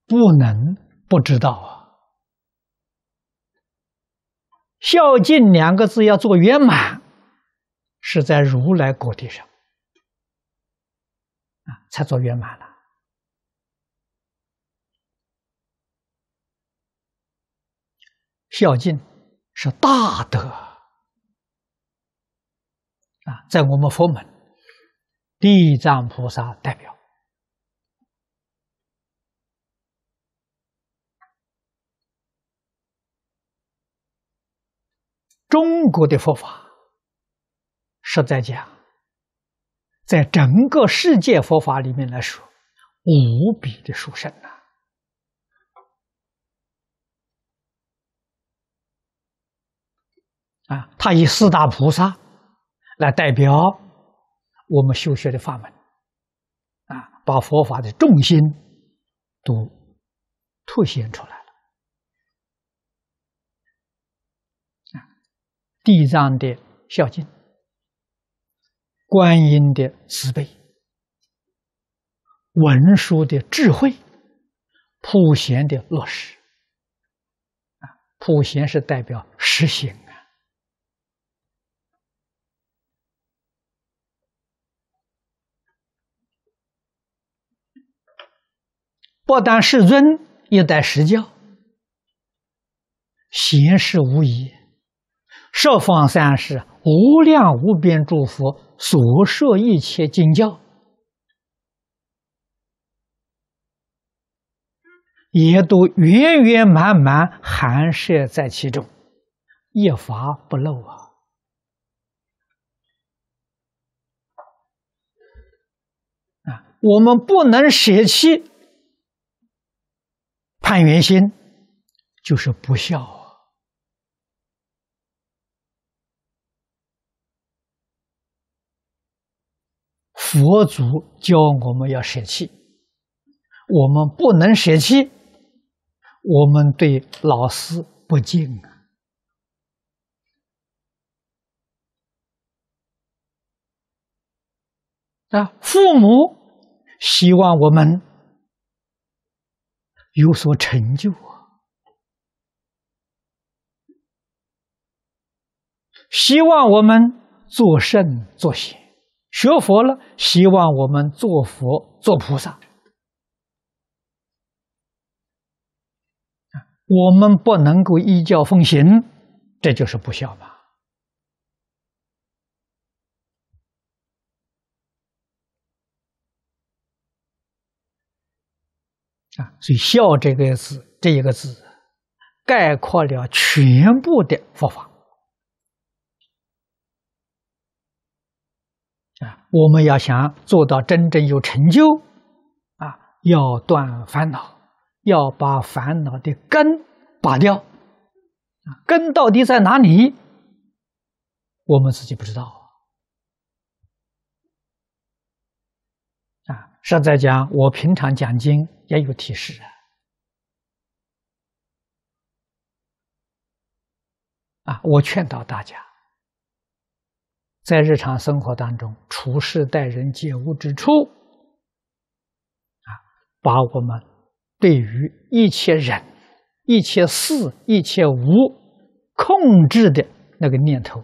不能不知道啊。孝敬两个字要做圆满。是在如来果地上啊，才做圆满了。孝敬是大德啊，在我们佛门，地藏菩萨代表中国的佛法。在讲，在整个世界佛法里面来说，无比的殊胜呐！啊，他以四大菩萨来代表我们修学的法门，啊，把佛法的重心都凸显出来了。啊，地藏的孝敬。观音的慈悲，文殊的智慧，普贤的落实。普贤是代表实行啊。不但世尊，也代实教，贤事无疑，十方三世。无量无边诸佛所设一切经教，也都圆圆满满含摄在其中，一法不漏啊！啊，我们不能舍弃，判圆心就是不孝。佛祖教我们要舍弃，我们不能舍弃，我们对老师不敬啊！啊，父母希望我们有所成就啊，希望我们做圣做贤。学佛了，希望我们做佛、做菩萨。我们不能够依教奉行，这就是不孝嘛！啊，所以“孝”这个字，这一个字，概括了全部的佛法。啊，我们要想做到真正有成就，啊，要断烦恼，要把烦恼的根拔掉。啊，根到底在哪里？我们自己不知道。啊，上在讲我平常讲经也有提示啊，啊，我劝导大家。在日常生活当中，处事待人接物之处，啊，把我们对于一切人、一切事、一切物控制的那个念头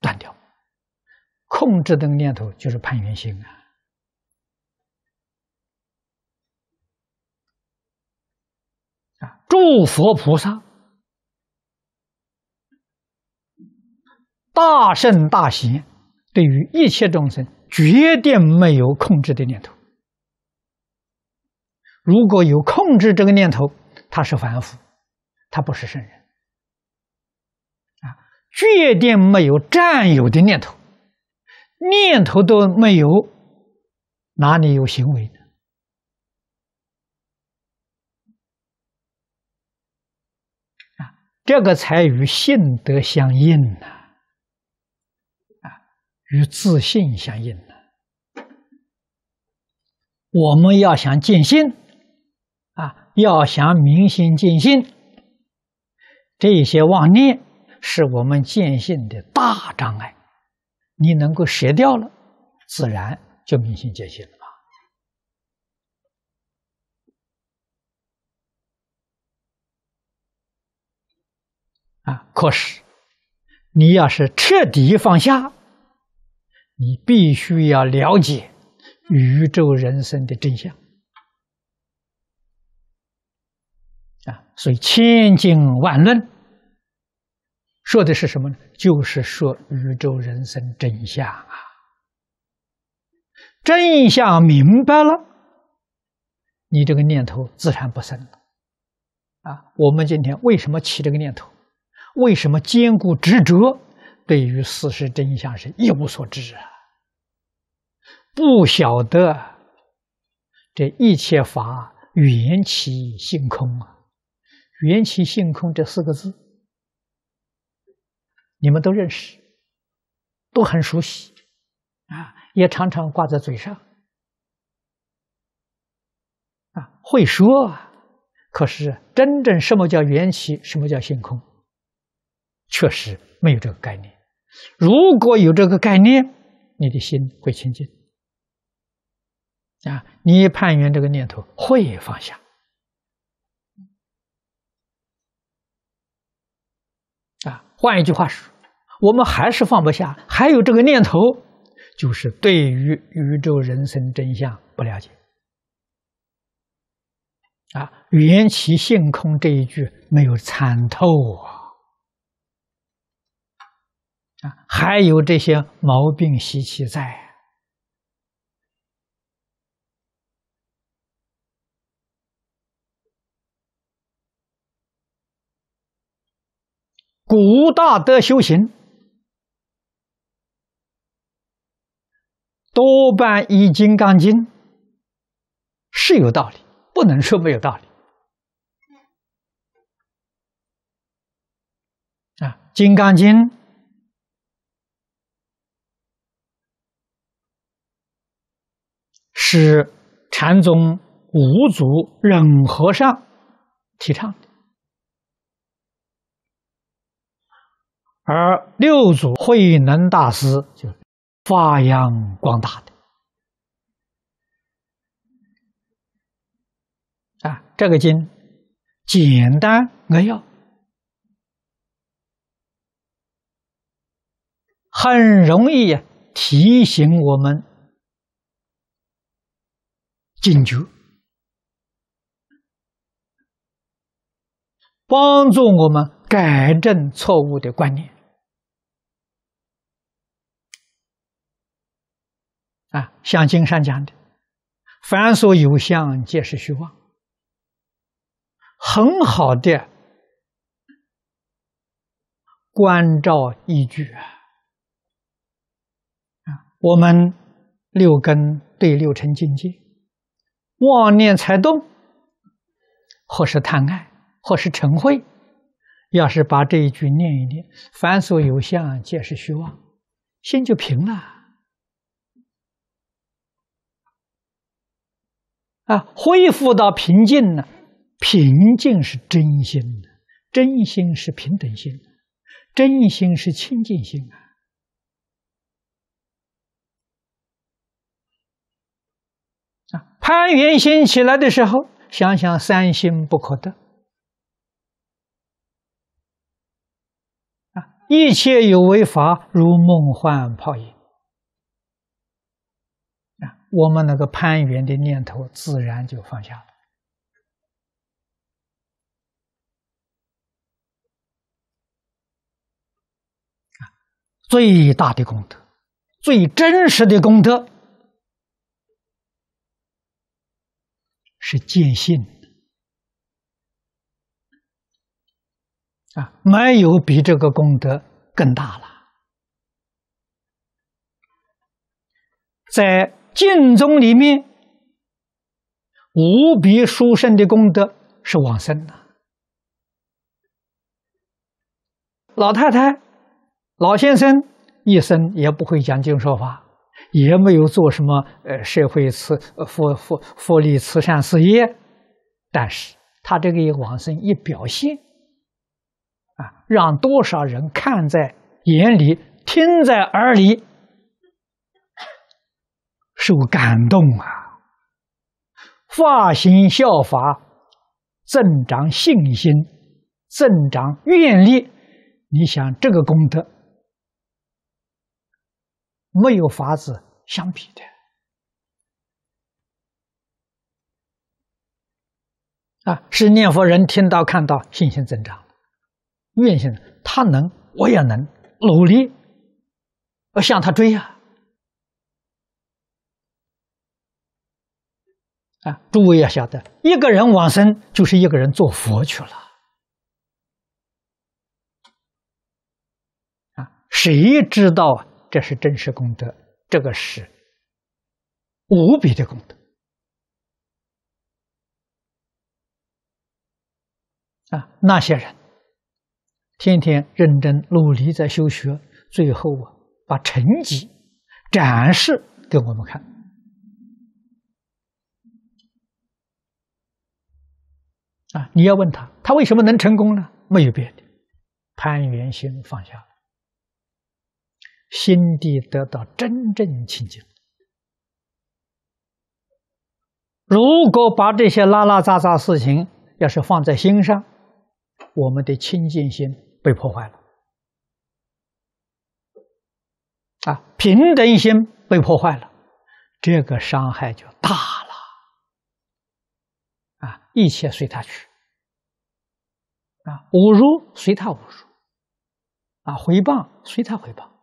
断掉。控制的念头就是攀缘心啊！啊，诸佛菩萨。大圣大贤，对于一切众生，绝对没有控制的念头。如果有控制这个念头，他是凡夫，他不是圣人。啊，决定没有占有的念头，念头都没有，哪里有行为呢？啊，这个才与性德相应呢。与自信相应的。我们要想尽心啊，要想明心见心，这些妄念是我们见性的大障碍。你能够舍掉了，自然就明心见性了吧？啊，可是你要是彻底放下。你必须要了解宇宙人生的真相啊！所以千经万论说的是什么呢？就是说宇宙人生真相啊！真相明白了，你这个念头自然不生了啊！我们今天为什么起这个念头？为什么坚固执着？对于事实真相是一无所知啊！不晓得这一切法缘起性空啊，缘起性空这四个字，你们都认识，都很熟悉啊，也常常挂在嘴上啊，会说，可是真正什么叫缘起，什么叫性空，确实没有这个概念。如果有这个概念，你的心会清净啊！你判缘这个念头会放下啊。换一句话说，我们还是放不下，还有这个念头，就是对于宇宙人生真相不了解啊。缘起性空这一句没有参透啊。啊，还有这些毛病习气在。古大德修行多半一金刚经》，是有道理，不能说没有道理。啊，《金刚经》。是禅宗五祖忍和尚提倡的，而六祖慧能大师就发扬光大的。啊，这个经简单扼要，很容易提醒我们。进觉，帮助我们改正错误的观念。啊，像经上讲的，“凡所有相，皆是虚妄”，很好的关照依据啊。我们六根对六尘境界。妄念才动，或是贪爱，或是成恚。要是把这一句念一念，凡所有相，皆是虚妄，心就平了啊！恢复到平静了，平静是真心的，真心是平等心，真心是清净心啊！啊，攀缘心起来的时候，想想三心不可得，啊，一切有为法如梦幻泡影，啊，我们那个攀缘的念头自然就放下了。最大的功德，最真实的功德。是尽性啊，没有比这个功德更大了。在净宗里面，无比殊胜的功德是往生的。老太太、老先生一生也不会讲经说法。也没有做什么呃社会慈福福福利慈善事业，但是他这个一往生一表现，啊，让多少人看在眼里，听在耳里，受感动啊！发心效法，增长信心，增长愿力，你想这个功德。没有法子相比的啊，是念佛人听到看到信心增长，愿心他能，我也能努力，要向他追呀！啊，诸位要晓得，一个人往生就是一个人做佛去了啊，谁知道啊？这是真实功德，这个是无比的功德啊！那些人天天认真努力在修学，最后啊，把成绩展示给我们看啊！你要问他，他为什么能成功呢？没有别的，攀缘心放下。心地得到真正清净。如果把这些拉拉杂杂事情要是放在心上，我们的清净心被破坏了，啊，平等心被破坏了，这个伤害就大了，啊，一切随他去，啊，侮辱随他侮辱，啊，回报随他回报。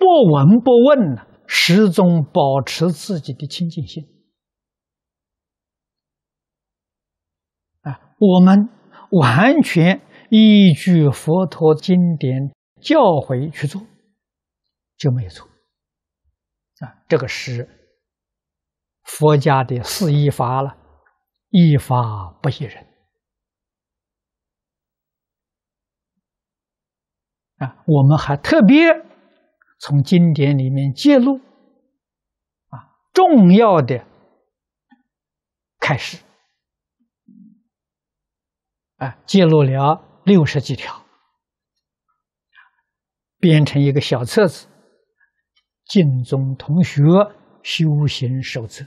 不闻不问了，始终保持自己的清净心。啊，我们完全依据佛陀经典教诲去做，就没有错。啊，这个是佛家的四依法了，依法不依人。啊，我们还特别。从经典里面揭露啊重要的开始，啊，记录了六十几条，编成一个小册子《晋宗同学修行手册》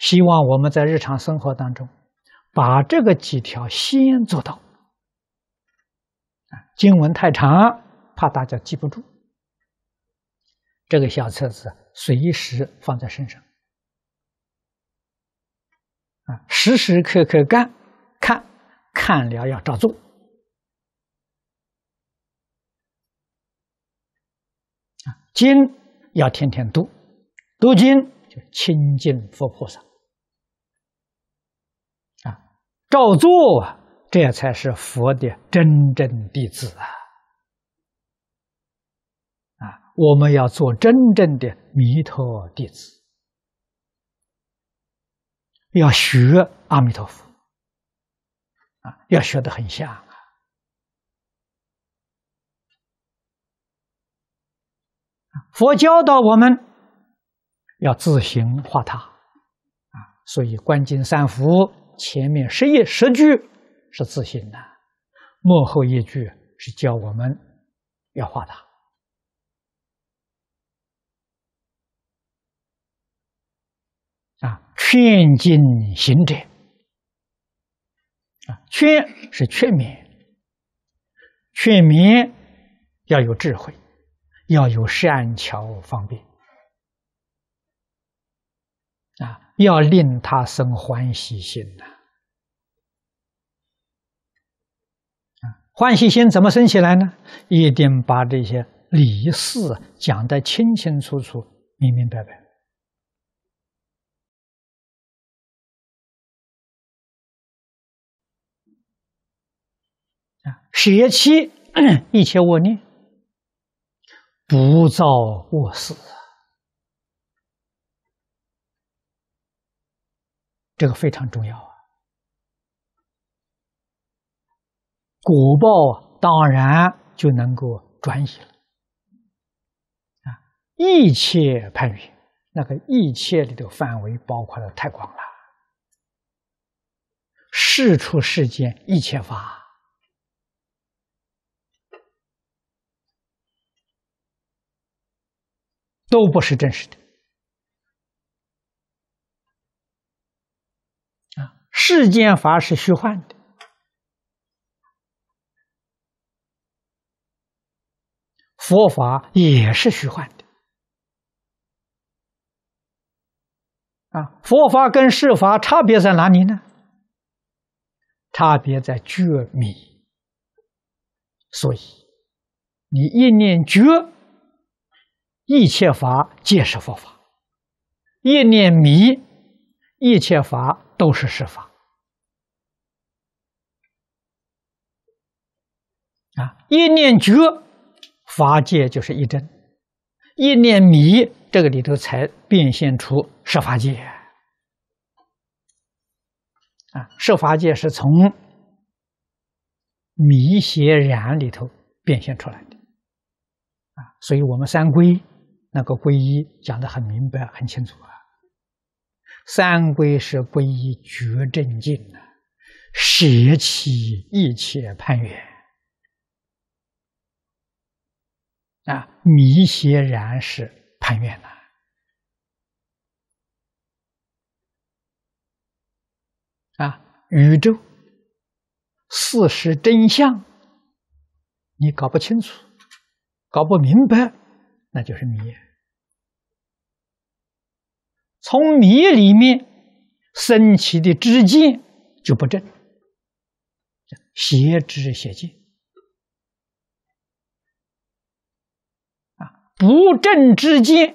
希望我们在日常生活当中把这个几条先做到。经文太长，怕大家记不住，这个小册子随时放在身上，啊，时时刻刻干看，看了要照做，啊，经要天天读，读经就亲近佛菩萨，啊，照做啊。这才是佛的真正弟子啊！啊，我们要做真正的弥陀弟子，要学阿弥陀佛啊，要学的很像。佛教导我们要自行化他啊，所以观经三福前面十一十句。是自信的，幕后一句是教我们要化他啊，劝进行者啊，劝是劝勉，劝民要有智慧，要有善巧方便啊，要令他生欢喜心呐。欢喜心怎么升起来呢？一定把这些理事讲得清清楚楚、明明白白。啊，舍弃 一切恶念，不造恶事，这个非常重要啊。果报当然就能够转移了啊！一切判云，那个一切里的范围包括的太广了。事出世间一切法，都不是真实的啊！世间法是虚幻的。佛法也是虚幻的，啊，佛法跟世法差别在哪里呢？差别在觉迷。所以，你一念觉，一切法皆是佛法；一念迷，一切法都是世法。啊，一念觉。法戒就是一真，一念迷，这个里头才变现出设法界啊！设法界是从迷邪染里头变现出来的啊！所以我们三归那个皈依讲的很明白、很清楚啊。三归是皈依觉正境的，舍弃一切攀缘。啊，迷邪然是攀欲呐！啊，宇宙事实真相，你搞不清楚、搞不明白，那就是迷。从迷里面升起的知见就不正，邪知邪见。不正之间，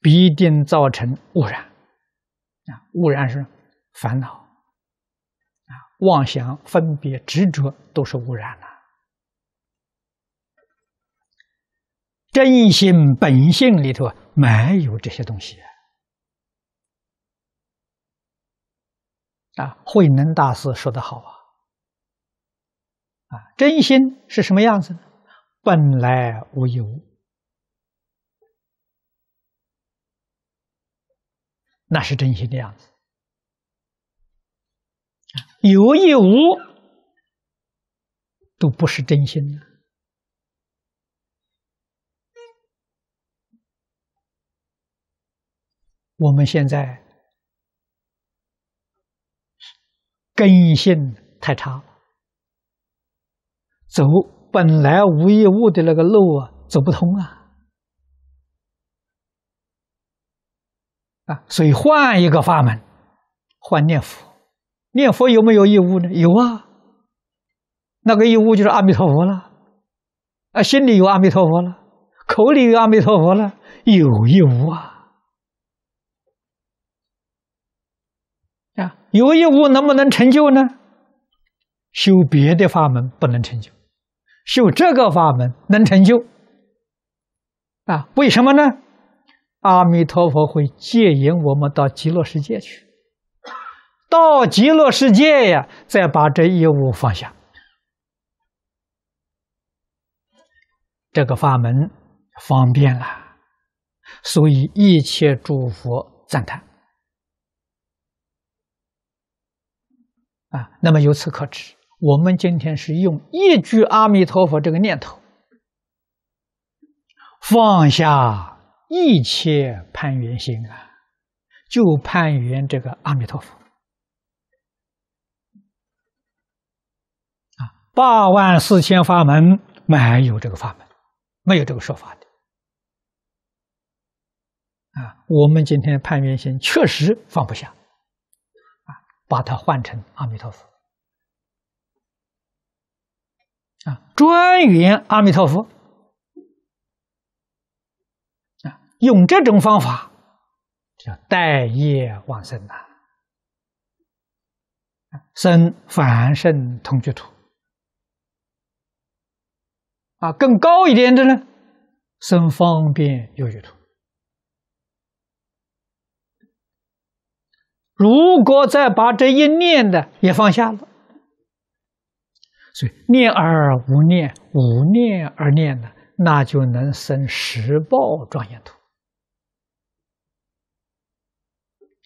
必定造成污染，啊！污染是烦恼，啊，妄想、分别、执着都是污染了。真心本性里头没有这些东西，啊！慧能大师说的好啊，啊，真心是什么样子呢？本来无物，那是真心的样子，有亦无都不是真心。的。我们现在根性太差了，走本来无一物的那个路啊，走不通啊。所以换一个法门，换念佛，念佛有没有义务呢？有啊，那个义务就是阿弥陀佛了，啊，心里有阿弥陀佛了，口里有阿弥陀佛了，有一务啊，啊，有一务能不能成就呢？修别的法门不能成就，修这个法门能成就，啊，为什么呢？阿弥陀佛会接引我们到极乐世界去，到极乐世界呀，再把这业务放下，这个法门方便了，所以一切诸佛赞叹。啊，那么由此可知，我们今天是用一句阿弥陀佛这个念头放下。一切攀缘心啊，就攀缘这个阿弥陀佛啊，八万四千法门没有这个法门，没有这个说法的啊。我们今天攀缘心确实放不下啊，把它换成阿弥陀佛啊，专缘阿弥陀佛。用这种方法，叫待业往生啊，生凡圣同居土。啊，更高一点的呢，生方便有余土。如果再把这一念的也放下了，所以念而无念，无念而念呢，那就能生十报庄严土。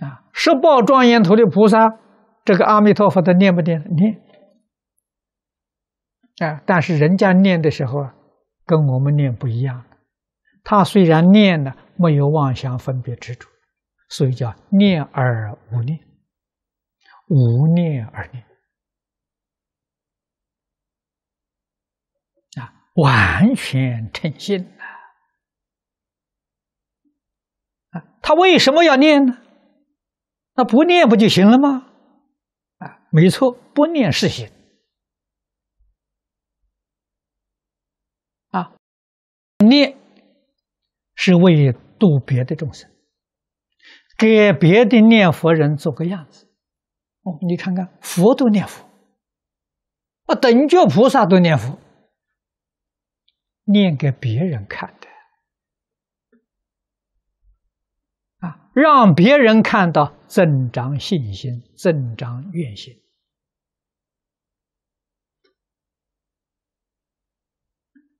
啊，十报庄严陀的菩萨，这个阿弥陀佛他念不念？念。啊，但是人家念的时候，跟我们念不一样。他虽然念呢，没有妄想分别执着，所以叫念而无念，无念而念。啊，完全称心了。啊，他为什么要念呢？那不念不就行了吗？啊，没错，不念是行。啊，念是为度别的众生，给别的念佛人做个样子。哦，你看看，佛都念佛，啊，等觉菩萨都念佛，念给别人看的。让别人看到增长信心，增长愿心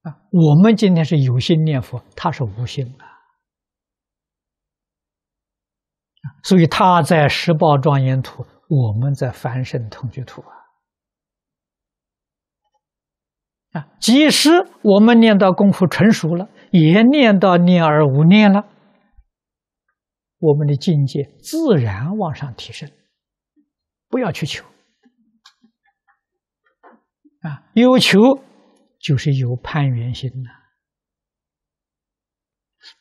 啊！我们今天是有心念佛，他是无心的。所以他在十报庄严土，我们在凡圣同居土啊！啊，即使我们念到功夫成熟了，也念到念而无念了。我们的境界自然往上提升，不要去求啊！有求就是有盼缘心呐，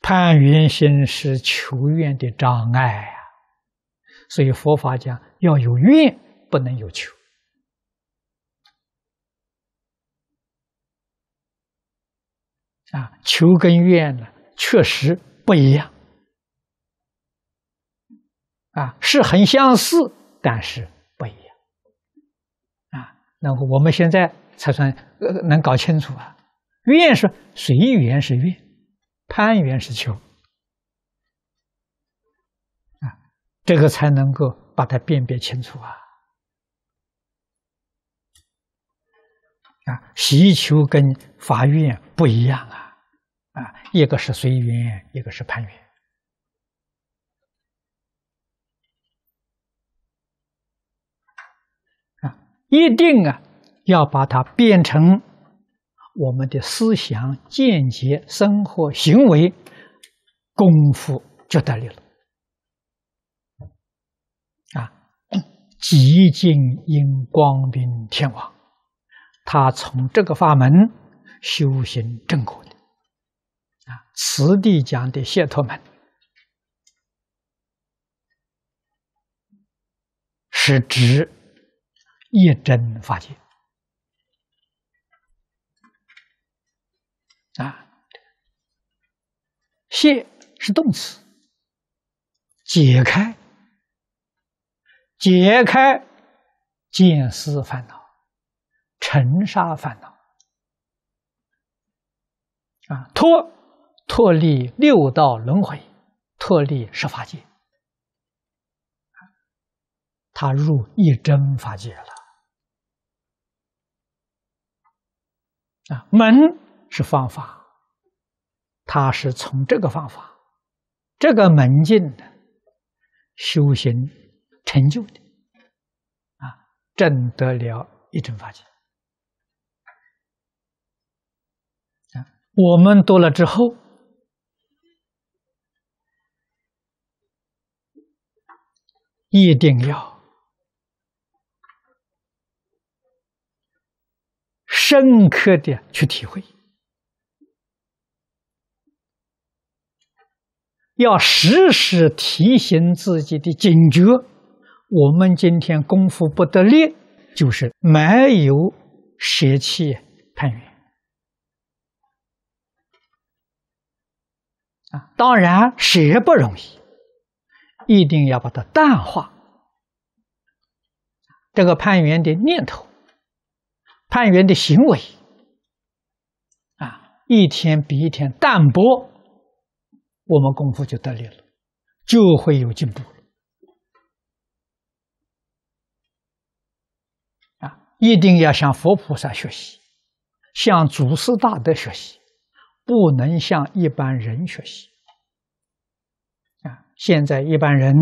盼缘心是求愿的障碍啊。所以佛法讲要有愿，不能有求啊。求跟愿呢，确实不一样。啊，是很相似，但是不一样。啊，那我们现在才算能搞清楚啊。愿是随缘是愿，攀缘是求。啊，这个才能够把它辨别清楚啊。啊，乞求跟发愿不一样啊。啊，一个是随缘，一个是攀缘。一定啊，要把它变成我们的思想、见解、生活、行为功夫就得力了。啊，极尽因光明天王，他从这个法门修行正果的。啊，此地讲的解脱门是指。一真法界，啊，谢是动词，解开，解开见思烦恼、尘沙烦恼，啊，脱脱离六道轮回，脱离十法界，他入一真法界了。啊，门是方法，他是从这个方法，这个门进的，修行成就的，啊，证得了一乘法界。啊，我们多了之后，一定要。深刻的去体会，要时时提醒自己的警觉。我们今天功夫不得力，就是没有舍弃攀缘啊！当然，舍不容易，一定要把它淡化这个攀缘的念头。判员的行为啊，一天比一天淡薄，我们功夫就得力了，就会有进步了。啊，一定要向佛菩萨学习，向祖师大德学习，不能向一般人学习。啊，现在一般人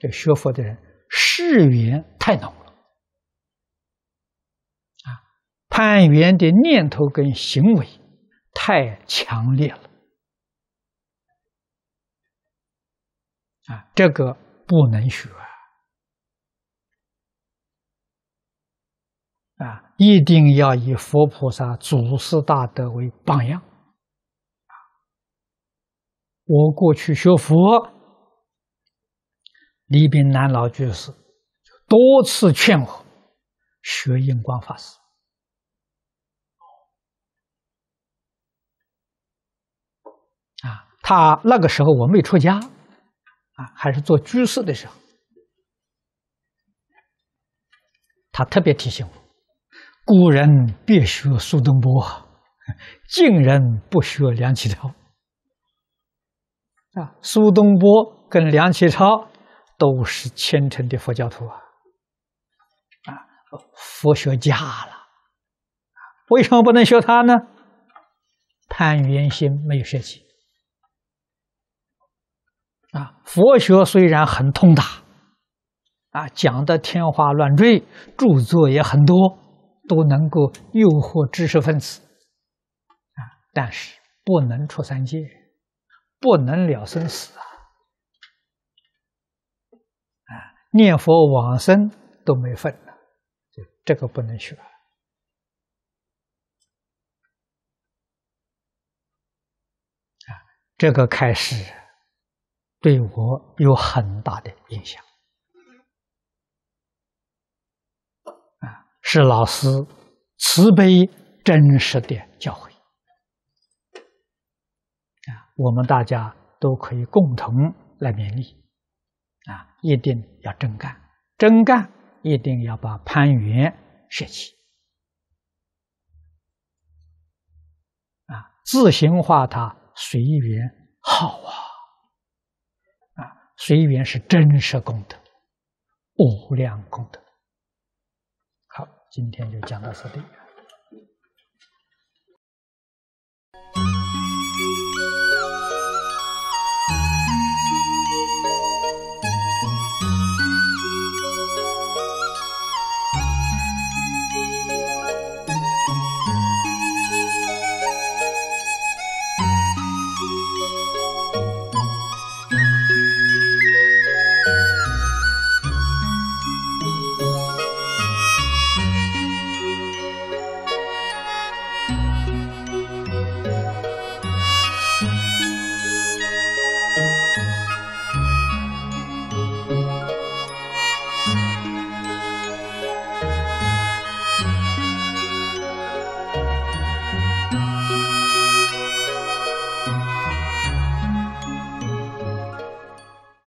的学佛的人誓缘太浓。叛缘的念头跟行为太强烈了，啊，这个不能学，啊，一定要以佛菩萨、祖师大德为榜样。我过去学佛，李炳南老居士就多次劝我学印光法师。啊，他那个时候我没出家，啊，还是做居士的时候，他特别提醒我：古人必学苏东坡，竟 人不学梁启超。啊，苏东坡跟梁启超都是虔诚的佛教徒啊，啊，佛学家了，为什么不能学他呢？潘元心没有学习。啊，佛学虽然很通达，啊，讲的天花乱坠，著作也很多，都能够诱惑知识分子，啊，但是不能出三界，不能了生死啊，啊，念佛往生都没份就这个不能学，啊，这个开始。对我有很大的影响啊！是老师慈悲真实的教诲啊！我们大家都可以共同来勉励啊！一定要真干，真干！一定要把攀缘舍弃啊！自行化他随缘，好啊！随缘是真实功德，无量功德。好，今天就讲到这里。